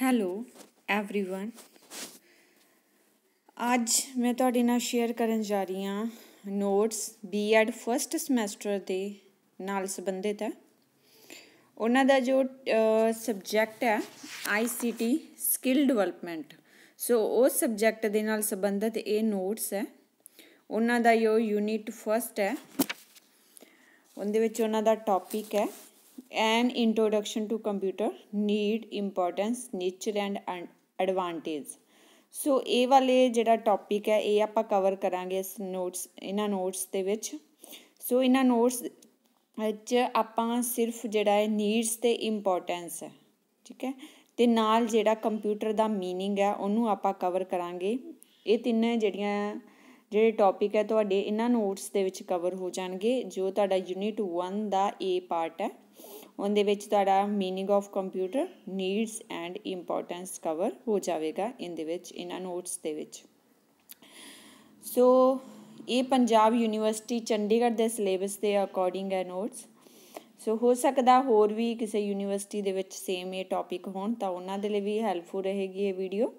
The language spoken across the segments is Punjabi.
ਹੈਲੋ एवरीवन ਅੱਜ ਮੈਂ ਤੁਹਾਡੇ ਨਾਲ ਸ਼ੇਅਰ ਕਰਨ ਜਾ ਰਹੀ ਹਾਂ ਨੋਟਸ ਬੀਐਡ ਫਸਟ ਸਮੈਸਟਰ ਦੇ ਨਾਲ ਸੰਬੰਧਿਤ ਹੈ ਉਹਨਾਂ ਦਾ ਜੋ ਸਬਜੈਕਟ ਹੈ ਆਈਸੀਟੀ ਸਕਿੱਲ ਡਿਵੈਲਪਮੈਂਟ ਸੋ ਉਹ ਸਬਜੈਕਟ ਦੇ ਨਾਲ ਸੰਬੰਧਿਤ ਇਹ ਨੋਟਸ ਹੈ ਉਹਨਾਂ ਦਾ ਜੋ ਯੂਨਿਟ ਫਸਟ ਹੈ ਉਹਦੇ ਵਿੱਚ ਉਹਨਾਂ ਦਾ ਟੌਪਿਕ ਹੈ an introduction to computer need importance nature and advantage so ਇਹ ਵਾਲੇ ਜਿਹੜਾ ਟੌਪਿਕ ਹੈ ਇਹ ਆਪਾਂ ਕਵਰ ਕਰਾਂਗੇ ਇਸ ਨੋਟਸ ਇਹਨਾਂ ਨੋਟਸ ਦੇ ਵਿੱਚ ਸੋ ਇਹਨਾਂ ਨੋਟਸ ਚ ਆਪਾਂ ਸਿਰਫ ਜਿਹੜਾ ਹੈ ਨੀਡਸ ਤੇ ਇੰਪੋਰਟੈਂਸ ਹੈ ਠੀਕ ਹੈ ਤੇ ਨਾਲ ਜਿਹੜਾ ਕੰਪਿਊਟਰ ਦਾ मीनिंग ਹੈ ਉਹਨੂੰ ਆਪਾਂ ਕਵਰ ਕਰਾਂਗੇ ਇਹ ਤਿੰਨ ਜਿਹੜੀਆਂ ਜਿਹੜੇ ਟੌਪਿਕ ਹੈ ਤੁਹਾਡੇ ਇਹਨਾਂ ਨੋਟਸ ਦੇ ਵਿੱਚ ਕਵਰ ਹੋ ਜਾਣਗੇ ਜੋ ਤੁਹਾਡਾ ਯੂਨਿਟ 1 ਦਾ ਏ ਪਾਰਟ ਹੈ ਉਹਦੇ ਵਿੱਚ ਤੁਹਾਡਾ meaning of computer needs and importance cover ਹੋ ਜਾਵੇਗਾ ਇਹਦੇ ਵਿੱਚ ਇਹਨਾਂ ਨੋਟਸ ਦੇ ਵਿੱਚ ਸੋ ਇਹ ਪੰਜਾਬ ਯੂਨੀਵਰਸਿਟੀ ਚੰਡੀਗੜ੍ਹ ਦੇ ਸਿਲੇਬਸ ਦੇ ਅਕੋਰਡਿੰਗ ਹੈ ਨੋਟਸ ਸੋ ਹੋ ਸਕਦਾ ਹੋਰ ਵੀ ਕਿਸੇ ਯੂਨੀਵਰਸਿਟੀ ਦੇ ਵਿੱਚ ਸੇਮ ਇਹ ਟੌਪਿਕ ਹੋਣ ਤਾਂ ਉਹਨਾਂ ਦੇ ਲਈ ਵੀ ਹੈਲਪਫੁਲ ਰਹੇਗੀ ਇਹ ਵੀਡੀਓ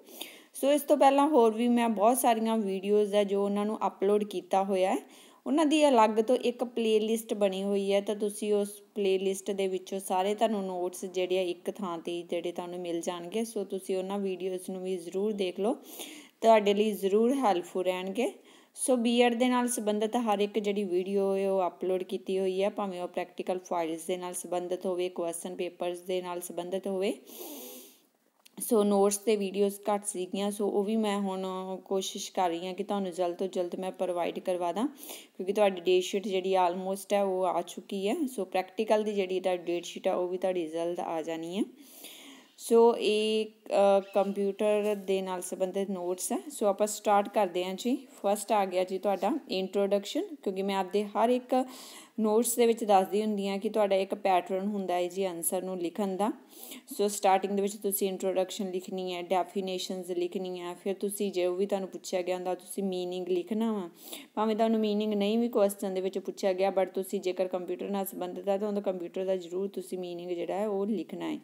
ਸੋ ਇਸ ਤੋਂ ਪਹਿਲਾਂ ਹੋਰ ਵੀ ਮੈਂ ਬਹੁਤ ਸਾਰੀਆਂ ਵੀਡੀਓਜ਼ ਹੈ ਜੋ ਉਹਨਾਂ ਨੂੰ ਅਪਲੋਡ ਕੀਤਾ ਹੋਇਆ ਹੈ ਉਹਨਾਂ ਦੀ ਅਲੱਗ ਤੋਂ ਇੱਕ ਪਲੇਲਿਸਟ ਬਣੀ ਹੋਈ ਹੈ ਤਾਂ ਤੁਸੀਂ ਉਸ ਪਲੇਲਿਸਟ ਦੇ ਵਿੱਚੋਂ ਸਾਰੇ ਤੁਹਾਨੂੰ ਨੋਟਸ ਜਿਹੜੇ ਆ ਇੱਕ ਥਾਂ ਤੇ ਜਿਹੜੇ ਤੁਹਾਨੂੰ ਮਿਲ ਜਾਣਗੇ ਸੋ ਤੁਸੀਂ ਉਹਨਾਂ ਵੀਡੀਓਜ਼ ਨੂੰ ਵੀ ਜ਼ਰੂਰ ਦੇਖ ਲਓ ਤੁਹਾਡੇ ਲਈ ਜ਼ਰੂਰ ਹੈਲਪਫੁਲ ਰਹਿਣਗੇ ਸੋ ਬੀਐਡ ਦੇ ਨਾਲ ਸੰਬੰਧਿਤ ਹਰ ਇੱਕ ਜਿਹੜੀ ਵੀਡੀਓ ਹੈ ਉਹ ਅਪਲੋਡ ਕੀਤੀ ਹੋਈ ਹੈ ਭਾਵੇਂ ਉਹ ਪ੍ਰੈਕਟੀਕਲ ਫਾਈਲਸ ਦੇ ਨਾਲ ਸੰਬੰਧਿਤ ਹੋਵੇ ਕੁਐਸਚਨ ਪੇਪਰਸ ਦੇ ਨਾਲ ਸੰਬੰਧਿਤ ਹੋਵੇ ਸੋ ਨੋਟਸ ਤੇ ਵੀਡੀਓਜ਼ ਘੱਟ ਸੀਗੀਆਂ ਸੋ ਉਹ ਵੀ ਮੈਂ ਹੁਣ ਕੋਸ਼ਿਸ਼ ਕਰ ਰਹੀ ਹਾਂ ਕਿ ਤੁਹਾਨੂੰ ਜਲਦ ਤੋਂ ਜਲਦ ਮੈਂ ਪ੍ਰੋਵਾਈਡ ਕਰਵਾ ਦਾਂ ਕਿਉਂਕਿ ਤੁਹਾਡੀ ਡੇਟ ਸ਼ੀਟ ਜਿਹੜੀ ਆਲਮੋਸਟ ਹੈ ਉਹ ਆ ਚੁੱਕੀ ਹੈ ਸੋ ਪ੍ਰੈਕਟੀਕਲ ਦੀ ਜਿਹੜੀ ਤਾਂ ਡੇਟ ਸ਼ੀਟ ਆ ਉਹ ਵੀ ਤੁਹਾਡੀ ਜਲਦ ਆ ਜਾਣੀ ਹੈ ਸੋ ਇਹ ਕੰਪਿਊਟਰ ਦੇ ਨਾਲ ਸੰਬੰਧਿਤ ਨੋਟਸ ਹੈ ਸੋ ਆਪਾਂ ਸਟਾਰਟ ਕਰਦੇ ਹਾਂ ਜੀ ਫਸਟ ਆ ਗਿਆ ਜੀ ਤੁਹਾਡਾ ਇੰਟਰੋਡਕਸ਼ਨ ਕਿਉਂਕਿ ਮੈਂ ਆਪਦੇ ਹਰ ਇੱਕ ਨੋਟਸ ਦੇ ਵਿੱਚ ਦੱਸਦੀ ਹੁੰਦੀ ਆ ਕਿ ਤੁਹਾਡਾ ਇੱਕ ਪੈਟਰਨ ਹੁੰਦਾ ਹੈ ਜੀ ਆਨਸਰ ਨੂੰ ਲਿਖਣ ਦਾ ਸੋ ਸਟਾਰਟਿੰਗ ਦੇ ਵਿੱਚ ਤੁਸੀਂ ਇੰਟਰੋਡਕਸ਼ਨ ਲਿਖਣੀ ਹੈ ਡੈਫੀਨੇਸ਼ਨਸ ਲਿਖਣੀ ਹੈ ਫਿਰ ਤੁਸੀਂ ਜੇ ਉਹ ਵੀ ਤੁਹਾਨੂੰ ਪੁੱਛਿਆ ਗਿਆ ਹੁੰਦਾ ਤੁਸੀਂ ਮੀਨਿੰਗ ਲਿਖਣਾ ਵਾ ਭਾਵੇਂ ਤੁਹਾਨੂੰ ਮੀਨਿੰਗ ਨਹੀਂ ਵੀ ਕੁਐਸਚਨ ਦੇ ਵਿੱਚ ਪੁੱਛਿਆ ਗਿਆ ਬਟ ਤੁਸੀਂ ਜੇਕਰ ਕੰਪਿਊਟਰ ਨਾਲ ਸੰਬੰਧਿਤ ਹੈ ਤਾਂ ਉਹਦਾ ਕੰਪਿਊਟਰ ਦਾ ਜ਼ਰੂਰ ਤੁਸੀਂ ਮੀਨਿੰਗ ਜਿਹੜਾ ਹੈ ਉਹ ਲਿਖਣਾ ਹੈ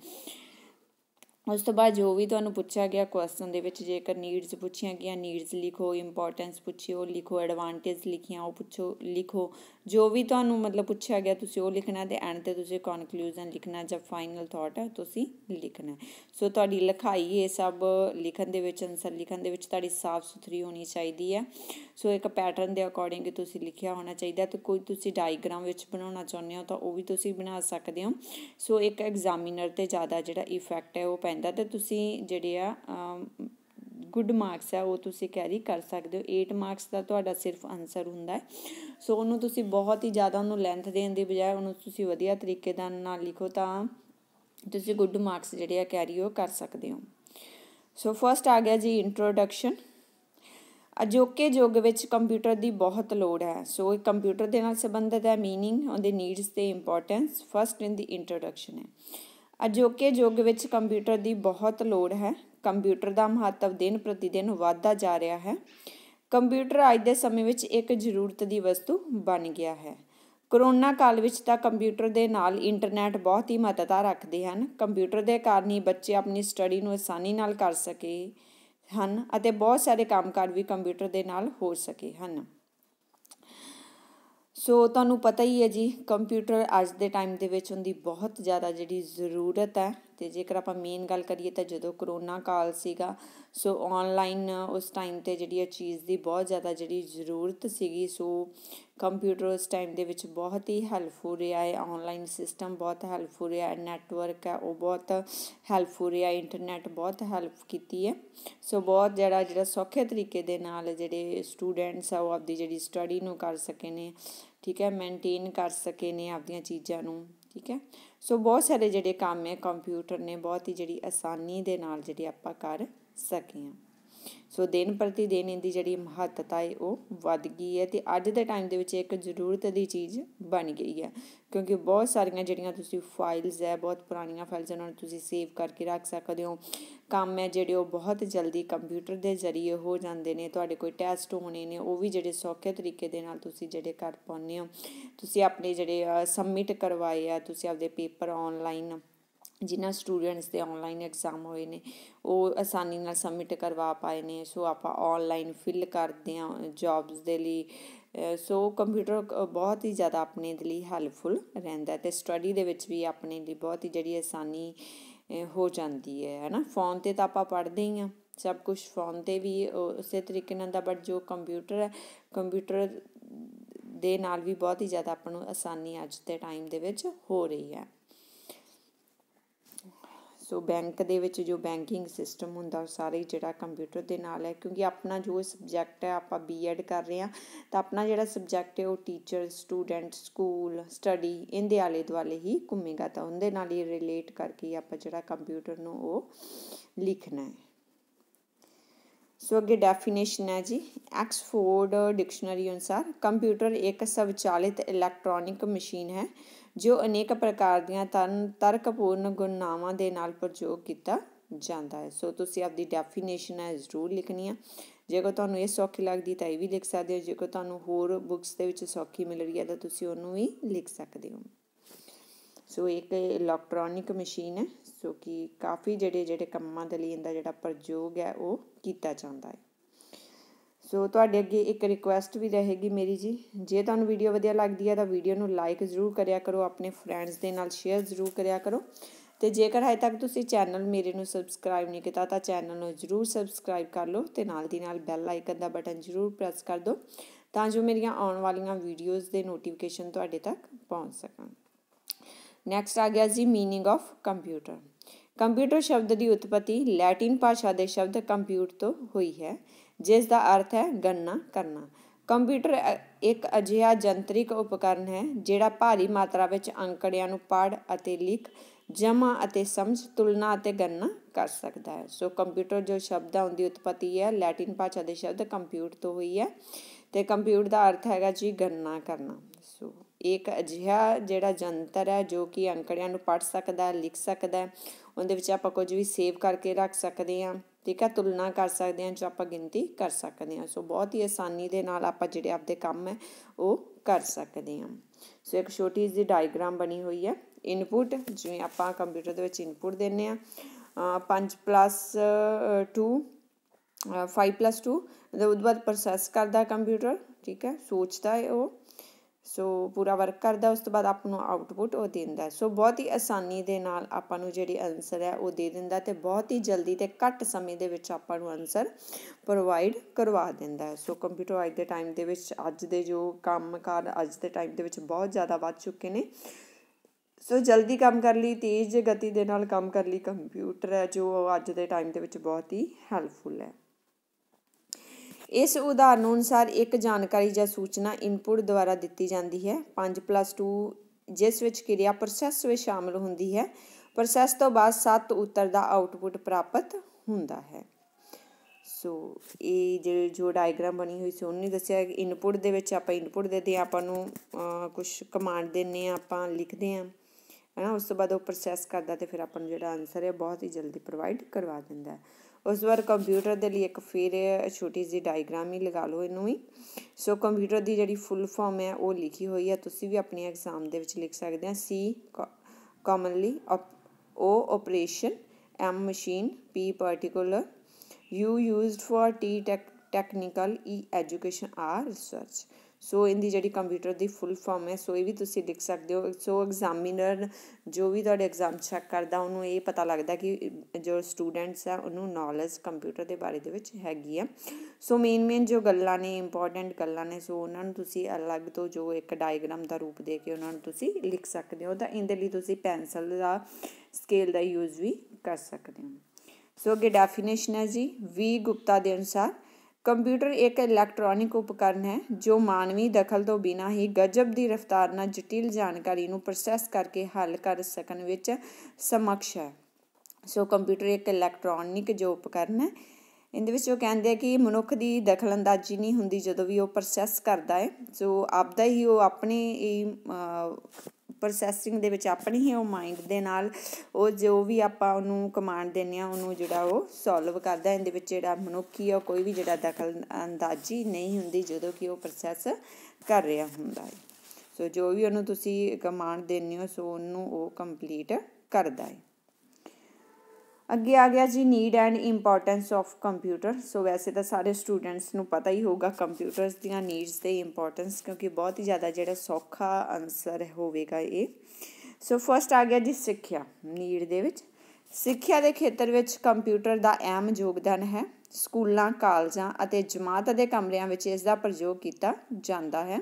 ਉਸ ਤੋਂ ਬਾਅਦ ਜੋ ਵੀ ਤੁਹਾਨੂੰ ਪੁੱਛਿਆ ਗਿਆ ਕੁਐਸਚਨ ਦੇ ਵਿੱਚ ਜੇਕਰ ਨੀਡਸ ਪੁੱਛੀਆਂ ਗਿਆ ਨੀਡਸ ਲਿਖੋ ਇੰਪੋਰਟੈਂਸ ਪੁੱਛਿਓ ਲਿਖੋ ਐਡਵਾਂਟੇਜ ਲਿਖੀਆਂ ਉਹ ਪੁੱਛੋ ਲਿਖੋ ਜੋ ਵੀ ਤੁਹਾਨੂੰ ਮਤਲਬ ਪੁੱਛਿਆ ਗਿਆ ਤੁਸੀਂ ਉਹ ਲਿਖਣਾ ਤੇ ਐਂਡ ਤੇ ਤੁਸੀਂ ਕਨਕਲੂਜਨ ਲਿਖਣਾ ਜਾਂ ਫਾਈਨਲ ਥਾਟ ਹੈ ਤੁਸੀਂ ਲਿਖਣਾ ਸੋ ਤੁਹਾਡੀ ਲਿਖਾਈ ਇਹ ਸਭ ਲਿਖਣ ਦੇ ਵਿੱਚ ਅਨਸਰ ਲਿਖਣ ਦੇ ਵਿੱਚ ਤੁਹਾਡੀ ਸਾਫ਼ ਸੁਥਰੀ ਹੋਣੀ ਚਾਹੀਦੀ ਹੈ ਸੋ ਇੱਕ ਪੈਟਰਨ ਦੇ ਅਕੋਰਡਿੰਗ ਤੁਸੀਂ ਲਿਖਿਆ ਹੋਣਾ ਚਾਹੀਦਾ ਤੇ ਕੋਈ ਤੁਸੀਂ ਡਾਇਗਰਾਮ ਵਿੱਚ ਬਣਾਉਣਾ ਚਾਹੁੰਦੇ ਹੋ ਤਾਂ ਉਹ ਵੀ ਤੁਸੀਂ ਬਣਾ ਸਕਦੇ ਹੋ ਸੋ ਇੱਕ ਐਗਜ਼ਾਮੀਨਰ ਤੇ ਜ਼ਿਆਦਾ ਜਿਹੜਾ ਇਫੈਕਟ ਹੈ ਉਹ ਪੈਂਦਾ ਤੇ ਤੁਸੀਂ ਜਿਹੜੇ ਆ ਗੁੱਡ ਮਾਰਕਸ ਹੈ ਉਹ ਤੁਸੀਂ ਕੈਰੀ ਕਰ ਸਕਦੇ ਹੋ 8 ਮਾਰਕਸ ਦਾ ਤੁਹਾਡਾ ਸਿਰਫ ਆਨਸਰ ਹੁੰਦਾ ਹੈ ਸੋ ਉਹਨੂੰ ਤੁਸੀਂ ਬਹੁਤ ਹੀ ਜ਼ਿਆਦਾ ਉਹਨੂੰ ਲੈਂਥ ਦੇਣ ਦੀ ਬਜਾਏ ਉਹਨੂੰ ਤੁਸੀਂ ਵਧੀਆ ਤਰੀਕੇ ਦਾ ਨਾਲ ਲਿਖੋ ਤਾਂ ਤੁਸੀਂ ਗੁੱਡ ਮਾਰਕਸ ਜਿਹੜੇ ਆ ਕੈਰੀ ਉਹ ਕਰ ਸਕਦੇ ਹੋ ਸੋ ਫਰਸਟ ਆ ਗਿਆ ਜੀ ਇੰਟਰੋਡਕਸ਼ਨ ਅਜੋਕੇ ਯੁੱਗ ਵਿੱਚ ਕੰਪਿਊਟਰ ਦੀ ਬਹੁਤ ਲੋੜ ਹੈ ਸੋ ਇਹ ਕੰਪਿਊਟਰ ਦੇ ਨਾਲ ਸੰਬੰਧਿਤ ਹੈ मीनिंग ਉਹਦੇ ਨੀਡਸ ਤੇ importance first in the introduction ਹੈ ਅਜੋਕੇ ਯੁੱਗ ਵਿੱਚ ਕੰਪਿਊਟਰ ਦੀ ਬਹੁਤ ਲੋੜ ਹੈ ਕੰਪਿਊਟਰ ਦਾ ਮਹੱਤਵ ਦਿਨ ਪ੍ਰਤੀ ਦਿਨ ਵਧਦਾ ਜਾ ਰਿਹਾ ਹੈ ਕੰਪਿਊਟਰ ਅੱਜ ਦੇ ਸਮੇਂ ਵਿੱਚ ਇੱਕ ਜ਼ਰੂਰਤ ਦੀ ਵਸਤੂ ਬਣ ਗਿਆ ਹੈ ਕਰੋਨਾ ਕਾਲ ਵਿੱਚ ਤਾਂ ਕੰਪਿਊਟਰ ਦੇ ਨਾਲ ਇੰਟਰਨੈਟ ਬਹੁਤ ਹੀ ਮਹੱਤਤਾ ਰੱਖਦੇ ਹਨ ਕੰਪਿਊਟਰ ਦੇ ਕਾਰਨ ਹੀ ਬੱਚੇ ਆਪਣੀ ਸਟੱਡੀ ਨੂੰ ਆਸਾਨੀ ਨਾਲ ਕਰ ਸਕੇ ਹਨ ਅਤੇ ਬਹੁਤ ਸਾਰੇ ਕੰਮਕਾਰ ਵੀ ਕੰਪਿਊਟਰ ਦੇ ਨਾਲ ਹੋ ਸਕੇ ਹਨ ਸੋ ਤੁਹਾਨੂੰ ਪਤਾ ਹੀ ਹੈ ਜੀ ਕੰਪਿਊਟਰ ਅੱਜ ਦੇ ਟਾਈਮ ਦੇ ਵਿੱਚ ਉਹਦੀ ਬਹੁਤ ਜ਼ਿਆਦਾ ਜਿਹੜੀ ਜ਼ਰੂਰਤ ਹੈ ਤੇ ਜੇਕਰ ਆਪਾਂ ਮੇਨ ਗੱਲ ਕਰੀਏ ਤਾਂ ਜਦੋਂ ਕਰੋਨਾ ਕਾਲ ਸੀਗਾ ਸੋ ਆਨਲਾਈਨ ਉਸ ਟਾਈਮ 'ਤੇ ਜਿਹੜੀ ਇਹ ਚੀਜ਼ ਦੀ ਬਹੁਤ ਜ਼ਿਆਦਾ ਜਿਹੜੀ ਜ਼ਰੂਰਤ ਸੀਗੀ ਸੋ ਕੰਪਿਊਟਰ ਉਸ ਟਾਈਮ ਦੇ ਵਿੱਚ ਬਹੁਤ ਹੀ ਹੈਲਪਫੁਲ ਰਿਹਾ ਹੈ ਆਨਲਾਈਨ ਸਿਸਟਮ ਬਹੁਤ ਹੈਲਪਫੁਲ ਰਿਹਾ ਹੈ ਨੈਟਵਰਕ ਹੈ ਉਹ ਬਹੁਤ ਹੈਲਪਫੁਲ ਰਿਹਾ ਇੰਟਰਨੈਟ ਬਹੁਤ ਹੈਲਪ ਕੀਤੀ ਹੈ ਸੋ ਬਹੁਤ ਜਿਹੜਾ ਜਿਹੜਾ ਸੌਖੇ ਤਰੀਕੇ ਦੇ ਨਾਲ ਜਿਹੜੇ ਸਟੂਡੈਂਟਸ ਆ ਉਹ ਆਪਦੀ ਜਿਹੜੀ ਸਟੱਡੀ ਨੂੰ ਕਰ ਸਕੇ ਨੇ ਠੀਕ ਹੈ ਮੇਨਟੇਨ ਕਰ ਸਕੇ ਨੇ ਆਪਦੀਆਂ ਚੀਜ਼ਾਂ ਨੂੰ ਠੀਕ ਹੈ ਸੋ ਬਹੁਤ ਸਾਰੇ ਜਿਹੜੇ ਕੰਮ ਹੈ ਕੰਪਿਊਟਰ ਨੇ ਬਹੁਤ ਹੀ ਜਿਹੜੀ ਆਸਾਨੀ ਦੇ ਨਾਲ ਜਿਹੜੇ ਆਪਾਂ ਕਰ ਸਕੀਆਂ ਸੋ ਦਿਨ ਪ੍ਰਤੀ ਦਿਨ ਇਹਦੀ ਜਿਹੜੀ ਮਹੱਤਤਾ ਹੈ ਉਹ ਵੱਧ ਗਈ ਹੈ ਤੇ ਅੱਜ ਦੇ ਟਾਈਮ ਦੇ ਵਿੱਚ ਇੱਕ ਜ਼ਰੂਰਤ ਦੀ ਚੀਜ਼ ਬਣ ਗਈ ਹੈ ਕਿਉਂਕਿ ਬਹੁਤ ਸਾਰੀਆਂ ਜਿਹੜੀਆਂ ਤੁਸੀਂ ਫਾਈਲਸ ਹੈ ਬਹੁਤ ਪੁਰਾਣੀਆਂ ਫਾਈਲਸ ਉਹਨਾਂ ਨੂੰ ਤੁਸੀਂ ਸੇਵ ਕਰਕੇ ਰੱਖ ਸਕਦੇ ਹੋ ਕੰਮ ਹੈ ਜਿਹੜੇ ਉਹ ਬਹੁਤ ਜਲਦੀ ਕੰਪਿਊਟਰ ਦੇ ਜ਼ਰੀਏ ਹੋ ਜਾਂਦੇ ਨੇ ਤੁਹਾਡੇ ਕੋਈ ਟੈਸਟ ਹੋਣੇ ਨੇ ਉਹ ਵੀ ਜਿਹੜੇ ਸੌਖੇ ਤਰੀਕੇ ਦੇ ਨਾਲ ਤੁਸੀਂ ਜਿਹੜੇ ਕਰ ਪਾਉਂਦੇ ਹੋ ਤੁਸੀਂ ਆਪਣੇ ਜਿਹੜੇ ਸਬਮਿਟ ਕਰਵਾਏ ਆ ਤੁਸੀਂ ਆਪਦੇ ਪੇਪਰ ਆਨਲਾਈਨ ਜਿਨ੍ਹਾਂ ਸਟੂਡੈਂਟਸ ਦੇ ਆਨਲਾਈਨ ਐਗਜ਼ਾਮ ਹੋਏ ਨੇ ਉਹ ਆਸਾਨੀ ਨਾਲ ਸਬਮਿਟ ਕਰਵਾ ਪਾਏ ਨੇ ਸੋ ਆਪਾਂ ਆਨਲਾਈਨ ਫਿਲ ਕਰਦੇ ਆ ਜੌਬਸ ਦੇ ਲਈ ਸੋ ਕੰਪਿਊਟਰ ਬਹੁਤ ਹੀ ਜ਼ਿਆਦਾ ਆਪਣੇ ਲਈ ਹੈਲਪਫੁਲ ਰਹਿੰਦਾ ਤੇ ਸਟੱਡੀ ਦੇ ਵਿੱਚ ਵੀ ਆਪਣੇ ਲਈ ਬਹੁਤ ਹੀ ਜਿਹੜੀ ਆਸਾਨੀ ਹੋ ਜਾਂਦੀ ਹੈ ਹੈਨਾ ਫੋਨ ਤੇ ਤਾਂ ਆਪਾਂ ਪੜ੍ਹਦੇ ਹੀ ਆ ਸਭ ਕੁਝ ਫੋਨ ਤੇ ਵੀ ਉਸੇ ਤਰੀਕੇ ਨਾਲ ਦਾ ਬਟ ਜੋ ਕੰਪਿਊਟਰ ਹੈ ਕੰਪਿਊਟਰ ਦੇ ਨਾਲ ਵੀ ਬਹੁਤ ਹੀ ਜ਼ਿਆਦਾ ਆਪਾਂ ਨੂੰ ਆਸਾਨੀ ਅੱਜ ਦੇ ਟਾਈਮ ਦੇ ਵਿੱਚ ਹੋ ਰਹੀ ਹੈ ਸੋ ਬੈਂਕ ਦੇ ਵਿੱਚ ਜੋ ਬੈਂਕਿੰਗ ਸਿਸਟਮ ਹੁੰਦਾ ਉਹ ਸਾਰੇ ਜਿਹੜਾ ਕੰਪਿਊਟਰ ਦੇ ਨਾਲ ਹੈ ਕਿਉਂਕਿ ਆਪਣਾ ਜੋ ਸਬਜੈਕਟ ਹੈ ਆਪਾਂ ਬੀਐਡ ਕਰ ਰਹੇ ਹਾਂ ਤਾਂ ਆਪਣਾ ਜਿਹੜਾ ਸਬਜੈਕਟ ਹੈ ਉਹ ਟੀਚਰ ਸਟੂਡੈਂਟ ਸਕੂਲ ਸਟੱਡੀ ਇਹਦੇ ਆਲੇ ਦੁਆਲੇ ਹੀ ਘੁੰਮੇਗਾ ਤਾਂ ਉਹਦੇ ਨਾਲ ਹੀ ਰਿਲੇਟ ਕਰਕੇ ਆਪਾਂ ਜਿਹੜਾ ਕੰਪਿਊਟਰ ਨੂੰ ਉਹ ਲਿਖਣਾ ਹੈ ਸੋ ਅੱਗੇ ਡੈਫੀਨੇਸ਼ਨ ਹੈ ਜੀ ਐਕਸਫੋਰਡ ਡਿਕਸ਼ਨਰੀ ਅਨੁਸਾਰ ਕੰਪਿਊਟਰ ਇੱਕ ਸਵਚਾਲਿਤ ਇਲੈਕਟ੍ਰੋਨਿਕ ਮਸ਼ੀਨ ਹੈ ਜੋ ਅਨੇਕ ਪ੍ਰਕਾਰ ਦੀਆਂ ਤਨ ਤਰਕਪੂਰਨ ਗੁਣਨਾਵਾਂ ਦੇ ਨਾਲ ਪ੍ਰਯੋਗ ਕੀਤਾ ਜਾਂਦਾ ਹੈ ਸੋ ਤੁਸੀਂ ਆਪਦੀ ਡੈਫੀਨੇਸ਼ਨ ਹੈ ਜ਼ਰੂਰ ਲਿਖਣੀ ਆ ਜੇਕਰ ਤੁਹਾਨੂੰ ਇਹ ਸੌਖੀ ਲੱਗਦੀ ਤਾਂ ਇਹ ਵੀ ਲਿਖ ਸਕਦੇ ਹੋ ਜੇਕਰ ਤੁਹਾਨੂੰ ਹੋਰ ਬੁੱਕਸ ਦੇ ਵਿੱਚ ਸੌਖੀ ਮਿਲ ਰਹੀ ਹੈ ਤਾਂ ਤੁਸੀਂ ਉਹਨੂੰ ਵੀ ਲਿਖ ਸਕਦੇ ਹੋ ਸੋ ਇੱਕ ਇਲੈਕਟ੍ਰੋਨਿਕ ਮਸ਼ੀਨ ਹੈ ਸੋ ਕਿ ਕਾਫੀ ਜਿਹੜੇ ਜਿਹੜੇ ਕੰਮਾਂ ਦੇ ਲਈ ਇਹਦਾ ਜਿਹੜਾ ਪ੍ਰਯੋਗ ਹੈ ਉਹ ਕੀਤਾ ਜਾਂਦਾ ਹੈ ਸੋ ਤੁਹਾਡੇ ਅੱਗੇ ਇੱਕ ਰਿਕੁਐਸਟ ਵੀ ਰਹੇਗੀ ਮੇਰੀ ਜੀ ਜੇ ਤੁਹਾਨੂੰ ਵੀਡੀਓ ਵਧੀਆ ਲੱਗਦੀ ਹੈ ਤਾਂ ਵੀਡੀਓ ਨੂੰ ਲਾਈਕ ਜ਼ਰੂਰ ਕਰਿਆ ਕਰੋ ਆਪਣੇ ਫਰੈਂਡਸ ਦੇ ਨਾਲ ਸ਼ੇਅਰ ਜ਼ਰੂਰ ਕਰਿਆ ਕਰੋ ਤੇ ਜੇਕਰ ਹਜੇ ਤੱਕ ਤੁਸੀਂ ਚੈਨਲ ਮੇਰੇ ਨੂੰ ਸਬਸਕ੍ਰਾਈਬ ਨਹੀਂ ਕੀਤਾ ਤਾਂ ਚੈਨਲ ਨੂੰ ਜ਼ਰੂਰ ਸਬਸਕ੍ਰਾਈਬ ਕਰ ਲਓ ਤੇ ਨਾਲ ਦੀ ਨਾਲ ਬੈਲ ਆਈਕਨ ਦਾ ਬਟਨ ਜ਼ਰੂਰ ਪ੍ਰੈਸ ਕਰ ਦਿਓ ਤਾਂ ਜੋ ਮੇਰੀਆਂ ਆਉਣ ਵਾਲੀਆਂ ਵੀਡੀਓਜ਼ ਦੇ ਨੋਟੀਫਿਕੇਸ਼ਨ ਤੁਹਾਡੇ ਤੱਕ ਪਹੁੰਚ ਸਕਣ ਨੈਕਸਟ ਆ ਗਿਆ ਜੀ मीनिंग ਆਫ ਕੰਪਿਊਟਰ ਕੰਪਿਊਟਰ ਸ਼ਬਦ ਦੀ ਉਤਪਤੀ ਲੈਟਿਨ ਭਾਸ਼ਾ ਦੇ ਸ਼ਬਦ ਕੰਪਿਊਟ ਤੋਂ ਹੋਈ ਹੈ ਜਿਸ ਦਾ ਅਰਥ ਹੈ ਗਣਨਾ ਕਰਨਾ ਕੰਪਿਊਟਰ ਇੱਕ ਅਜਿਹਾ ਜੰਤਰੀਕ ਉਪਕਰਨ ਹੈ ਜਿਹੜਾ ਭਾਰੀ ਮਾਤਰਾ ਵਿੱਚ ਅੰਕੜਿਆਂ ਨੂੰ ਪੜ੍ਹ ਅਤੇ ਲਿਖ ਜਮਾ ਅਤੇ ਸਮਝ ਤੁਲਨਾ ਅਤੇ ਗਣਨਾ ਕਰ ਸਕਦਾ ਹੈ ਸੋ ਕੰਪਿਊਟਰ ਜੋ ਸ਼ਬਦ ਹੈ ਉਹਦੀ ਉਤਪਤੀ ਹੈ ਲੈਟਿਨ ਭਾਸ਼ਾ ਦੇ ਸ਼ਬਦ ਕੰਪਿਊਟ ਤੋਂ ਹੋਈ ਹੈ ਤੇ ਕੰਪਿਊਟ ਦਾ ਅਰਥ ਹੈਗਾ ਜੀ ਗਣਨਾ ਕਰਨਾ ਸੋ ਇੱਕ ਅਜਿਹਾ ਜਿਹੜਾ ਜੰਤਰ ਹੈ ਜੋ ਕਿ ਅੰਕੜਿਆਂ ਨੂੰ ਪੜ੍ਹ ਸਕਦਾ ਹੈ ਲਿਖ ਸਕਦਾ ਹੈ ਉਹਦੇ ਵਿੱਚ ਆਪਾਂ ਕੁਝ ਵੀ ਸੇਵ ਕਰਕੇ ਰੱਖ ਸਕਦੇ ਹਾਂ ਠੀਕ ਹੈ ਤੁਲਨਾ ਕਰ ਸਕਦੇ ਹਾਂ ਜਾਂ ਆਪਾਂ ਗਿਣਤੀ ਕਰ ਸਕਦੇ ਹਾਂ ਸੋ ਬਹੁਤ ਹੀ ਆਸਾਨੀ ਦੇ ਨਾਲ ਆਪਾਂ ਜਿਹੜੇ ਆਪਦੇ ਕੰਮ ਹੈ ਉਹ ਕਰ ਸਕਦੇ ਹਾਂ ਸੋ ਇੱਕ ਛੋਟੀ ਜਿਹੀ ਡਾਇਗਰਾਮ ਬਣੀ ਹੋਈ ਹੈ ਇਨਪੁਟ ਜਿਵੇਂ ਆਪਾਂ ਕੰਪਿਊਟਰ ਦੇ ਵਿੱਚ ਇਨਪੁਟ ਦਿੰਨੇ ਆ 5 ਪਲੱਸ 2 5 2 ਉਹਦੇ ਬਾਅਦ ਪ੍ਰੋਸੈਸ ਕਰਦਾ ਕੰਪਿਊਟਰ ਠੀਕ ਹੈ ਸੋਚਦਾ ਹੈ ਉਹ ਸੋ ਪੂਰਾ ਵਰਕ ਕਰਦਾ ਉਸ ਤੋਂ ਬਾਅਦ ਆਪ ਨੂੰ ਆਊਟਪੁੱਟ ਉਹ ਦਿੰਦਾ ਸੋ ਬਹੁਤ ਹੀ ਆਸਾਨੀ ਦੇ ਨਾਲ ਆਪਾਂ ਨੂੰ ਜਿਹੜੀ ਆਨਸਰ ਹੈ ਉਹ ਦੇ ਦਿੰਦਾ ਤੇ ਬਹੁਤ ਹੀ ਜਲਦੀ ਤੇ ਘੱਟ ਸਮੇਂ ਦੇ ਵਿੱਚ ਆਪਾਂ ਨੂੰ ਆਨਸਰ ਪ੍ਰੋਵਾਈਡ ਕਰਵਾ ਦਿੰਦਾ ਸੋ ਕੰਪਿਊਟਰ ਅੱਜ ਦੇ ਟਾਈਮ ਦੇ ਵਿੱਚ ਅੱਜ ਦੇ ਜੋ ਕੰਮਕਾਰ ਅੱਜ ਦੇ ਟਾਈਮ ਦੇ ਵਿੱਚ ਬਹੁਤ ਜ਼ਿਆਦਾ ਵੱਧ ਚੁੱਕੇ ਨੇ ਸੋ ਜਲਦੀ ਕੰਮ ਕਰ ਲਈ ਤੇਜ਼ ਗਤੀ ਦੇ ਨਾਲ ਕੰਮ ਕਰ ਲਈ ਕੰਪਿਊਟਰ ਹੈ ਜੋ ਅੱਜ ਦੇ ਟਾਈਮ ਦੇ ਵਿੱਚ ਬਹੁਤ ਹੀ ਹੈਲਪਫੁਲ ਹੈ ਇਸ ਉਦਾਹਰਨ ਅਨੁਸਾਰ ਇੱਕ ਜਾਣਕਾਰੀ ਜਾਂ ਸੂਚਨਾ ਇਨਪੁਟ ਦੁਆਰਾ ਦਿੱਤੀ ਜਾਂਦੀ ਹੈ 5+2 ਜਿਸ ਵਿੱਚ ਕਿਰਿਆ ਪ੍ਰੋਸੈਸ ਵਿੱਚ ਸ਼ਾਮਲ ਹੁੰਦੀ ਹੈ ਪ੍ਰੋਸੈਸ ਤੋਂ ਬਾਅਦ 7 ਉੱਤਰ ਦਾ ਆਉਟਪੁੱਟ ਪ੍ਰਾਪਤ ਹੁੰਦਾ ਹੈ ਸੋ ਇਹ ਜਿਹੜੇ ਜੋ ਡਾਇਗ੍ਰਾਮ ਬਣੀ ਹੋਈ ਸੀ ਉਹਨੇ ਦੱਸਿਆ ਕਿ ਇਨਪੁਟ ਦੇ ਵਿੱਚ ਆਪਾਂ ਇਨਪੁਟ ਦੇਦੇ ਆਪਾਂ ਨੂੰ ਕੁਝ ਕਮਾਂਡ ਦਿੰਨੇ ਆ ਆਪਾਂ ਲਿਖਦੇ ਆ ਹਨਾ ਉਸ ਤੋਂ ਬਾਅਦ ਉਹ ਪ੍ਰੋਸੈਸ ਕਰਦਾ ਤੇ ਫਿਰ ਆਪਾਂ ਨੂੰ ਜਿਹੜਾ ਆਨਸਰ ਹੈ ਬਹੁਤ ਹੀ ਜਲਦੀ ਪ੍ਰੋਵਾਈਡ ਕਰਵਾ ਦਿੰਦਾ ਹੈ ਉਸ ਵਾਰ ਕੰਪਿਊਟਰ ਦੇ ਲਈ ਇੱਕ ਫਿਰ ਛੋਟੀ ਜੀ ਡਾਇਗਰਾਮ ਹੀ ਲਗਾ ਲਓ ਇਹਨੂੰ ਵੀ ਸੋ ਕੰਪਿਊਟਰ ਦੀ ਜਿਹੜੀ ਫੁੱਲ ਫਾਰਮ ਹੈ ਉਹ ਲਿਖੀ ਹੋਈ ਹੈ ਤੁਸੀਂ ਵੀ ਆਪਣੀ ਐਗਜ਼ਾਮ ਦੇ ਵਿੱਚ ਲਿਖ ਸਕਦੇ ਆ C commonly O operation M machine P particular U used for T technical E education R research so ਇਹਦੀ ਜਿਹੜੀ ਕੰਪਿਊਟਰ ਦੀ ਫੁੱਲ ਫਾਰਮ ਹੈ ਸੋ ਇਹ ਵੀ ਤੁਸੀਂ ਲਿਖ ਸਕਦੇ ਹੋ ਸੋ ਐਗਜ਼ਾਮੀਨਰ ਜੋ ਵੀ ਤੁਹਾਡੇ ਐਗਜ਼ਾਮ ਚੈੱਕ ਕਰਦਾ ਉਹਨੂੰ ਇਹ ਪਤਾ ਲੱਗਦਾ ਕਿ ਜੋ ਸਟੂਡੈਂਟਸ ਆ ਉਹਨੂੰ ਨੌਲੇਜ ਕੰਪਿਊਟਰ ਦੇ ਬਾਰੇ ਦੇ ਵਿੱਚ ਹੈਗੀ ਆ ਸੋ ਮੇਨ ਮੇਨ ਜੋ ਗੱਲਾਂ ਨੇ ਇੰਪੋਰਟੈਂਟ ਗੱਲਾਂ ਨੇ ਸੋ ਉਹਨਾਂ ਨੂੰ ਤੁਸੀਂ ਅਲੱਗ ਤੋਂ ਜੋ ਇੱਕ ਡਾਇਗਰਾਮ ਦਾ ਰੂਪ ਦੇ ਕੇ ਉਹਨਾਂ ਨੂੰ ਤੁਸੀਂ ਲਿਖ ਸਕਦੇ ਹੋ ਤਾਂ ਇਹਦੇ ਲਈ ਤੁਸੀਂ ਪੈਨਸਲ ਦਾ ਸਕੇਲ ਦਾ ਯੂਜ਼ ਵੀ ਕਰ ਸਕਦੇ ਹੋ ਸੋ ਅਗੇ ਡੈਫੀਨੇਸ਼ਨ ਹੈ ਜੀ ਵੀ ਗੁਪਤਾ ਦੇ ਅਨੁਸਾਰ ਕੰਪਿਊਟਰ ਇੱਕ ਇਲੈਕਟ੍ਰੋਨਿਕ ਉਪਕਰਨ ਹੈ ਜੋ ਮਾਨਵੀ ਦਖਲ ਤੋਂ ਬਿਨਾਂ ਹੀ ਗਜਬ ਦੀ ਰਫਤਾਰ ਨਾਲ ਜਟਿਲ ਜਾਣਕਾਰੀ ਨੂੰ ਪ੍ਰੋਸੈਸ ਕਰਕੇ ਹੱਲ ਕਰ ਸਕਣ ਵਿੱਚ ਸਮਕਸ਼ ਹੈ ਸੋ ਕੰਪਿਊਟਰ ਇੱਕ ਇਲੈਕਟ੍ਰੋਨਿਕ ਜੋ ਉਪਕਰਨ ਹੈ ਇਹਦੇ ਵਿੱਚ ਉਹ ਕਹਿੰਦੇ ਆ ਕਿ ਮਨੁੱਖ ਦੀ ਦਖਲਅੰਦਾਜ਼ੀ ਨਹੀਂ ਹੁੰਦੀ ਜਦੋਂ ਵੀ ਉਹ ਪ੍ਰੋਸੈਸ ਕਰਦਾ ਹੈ ਸੋ ਆਪਦਾ ਹੀ ਉਹ ਆਪਣੇ ਪ੍ਰੋਸੈਸਿੰਗ ਦੇ ਵਿੱਚ ਆਪਣੀ ਹੀ ਉਹ ਮਾਈਂਡ ਦੇ ਨਾਲ ਉਹ ਜੋ ਵੀ ਆਪਾਂ ਉਹਨੂੰ ਕਮਾਂਡ ਦਿੰਨੇ ਆ ਉਹਨੂੰ ਜਿਹੜਾ ਉਹ ਸੋਲਵ ਕਰਦਾ ਇਹਦੇ ਵਿੱਚ ਜਿਹੜਾ ਮਨੁੱਖੀ ਆ ਕੋਈ ਵੀ ਜਿਹੜਾ ਦਖਲ ਅੰਦਾਜ਼ੀ ਨਹੀਂ ਹੁੰਦੀ ਜਦੋਂ ਕਿ ਉਹ ਪ੍ਰੋਸੈਸ ਕਰ ਰਿਹਾ ਹੁੰਦਾ ਹੈ ਸੋ ਜੋ ਵੀ ਉਹਨੂੰ ਤੁਸੀਂ ਕਮਾਂਡ ਦਿੰਨੇ ਹੋ ਸੋ ਉਹਨੂੰ ਉਹ ਕੰਪਲੀਟ ਕਰਦਾ ਹੈ ਅੱਗੇ ਆ ਗਿਆ ਜੀ need and importance of computer so ਵੈਸੇ ਤਾਂ ਸਾਰੇ ਸਟੂਡੈਂਟਸ ਨੂੰ ਪਤਾ ਹੀ ਹੋਊਗਾ ਕੰਪਿਊਟਰਸ ਦੀਆਂ ਨੀਡਸ ਤੇ ਇੰਪੋਰਟੈਂਸ ਕਿਉਂਕਿ ਬਹੁਤ ਹੀ ਜ਼ਿਆਦਾ ਜਿਹੜਾ ਸੌਖਾ ਆਨਸਰ ਹੋਵੇਗਾ ਇਹ ਸੋ ਫਰਸਟ ਆ ਗਿਆ ਜੀ ਸਿੱਖਿਆ ਨੀਡ ਦੇ ਵਿੱਚ ਸਿੱਖਿਆ ਦੇ ਖੇਤਰ ਵਿੱਚ ਕੰਪਿਊਟਰ ਦਾ ਅਹਿਮ ਯੋਗਦਾਨ ਹੈ ਸਕੂਲਾਂ ਕਾਲਜਾਂ ਅਤੇ ਜਮਾਤ ਦੇ ਕਮਰਿਆਂ ਵਿੱਚ ਇਸ ਦਾ ਪ੍ਰਯੋਗ ਕੀਤਾ ਜਾਂਦਾ ਹੈ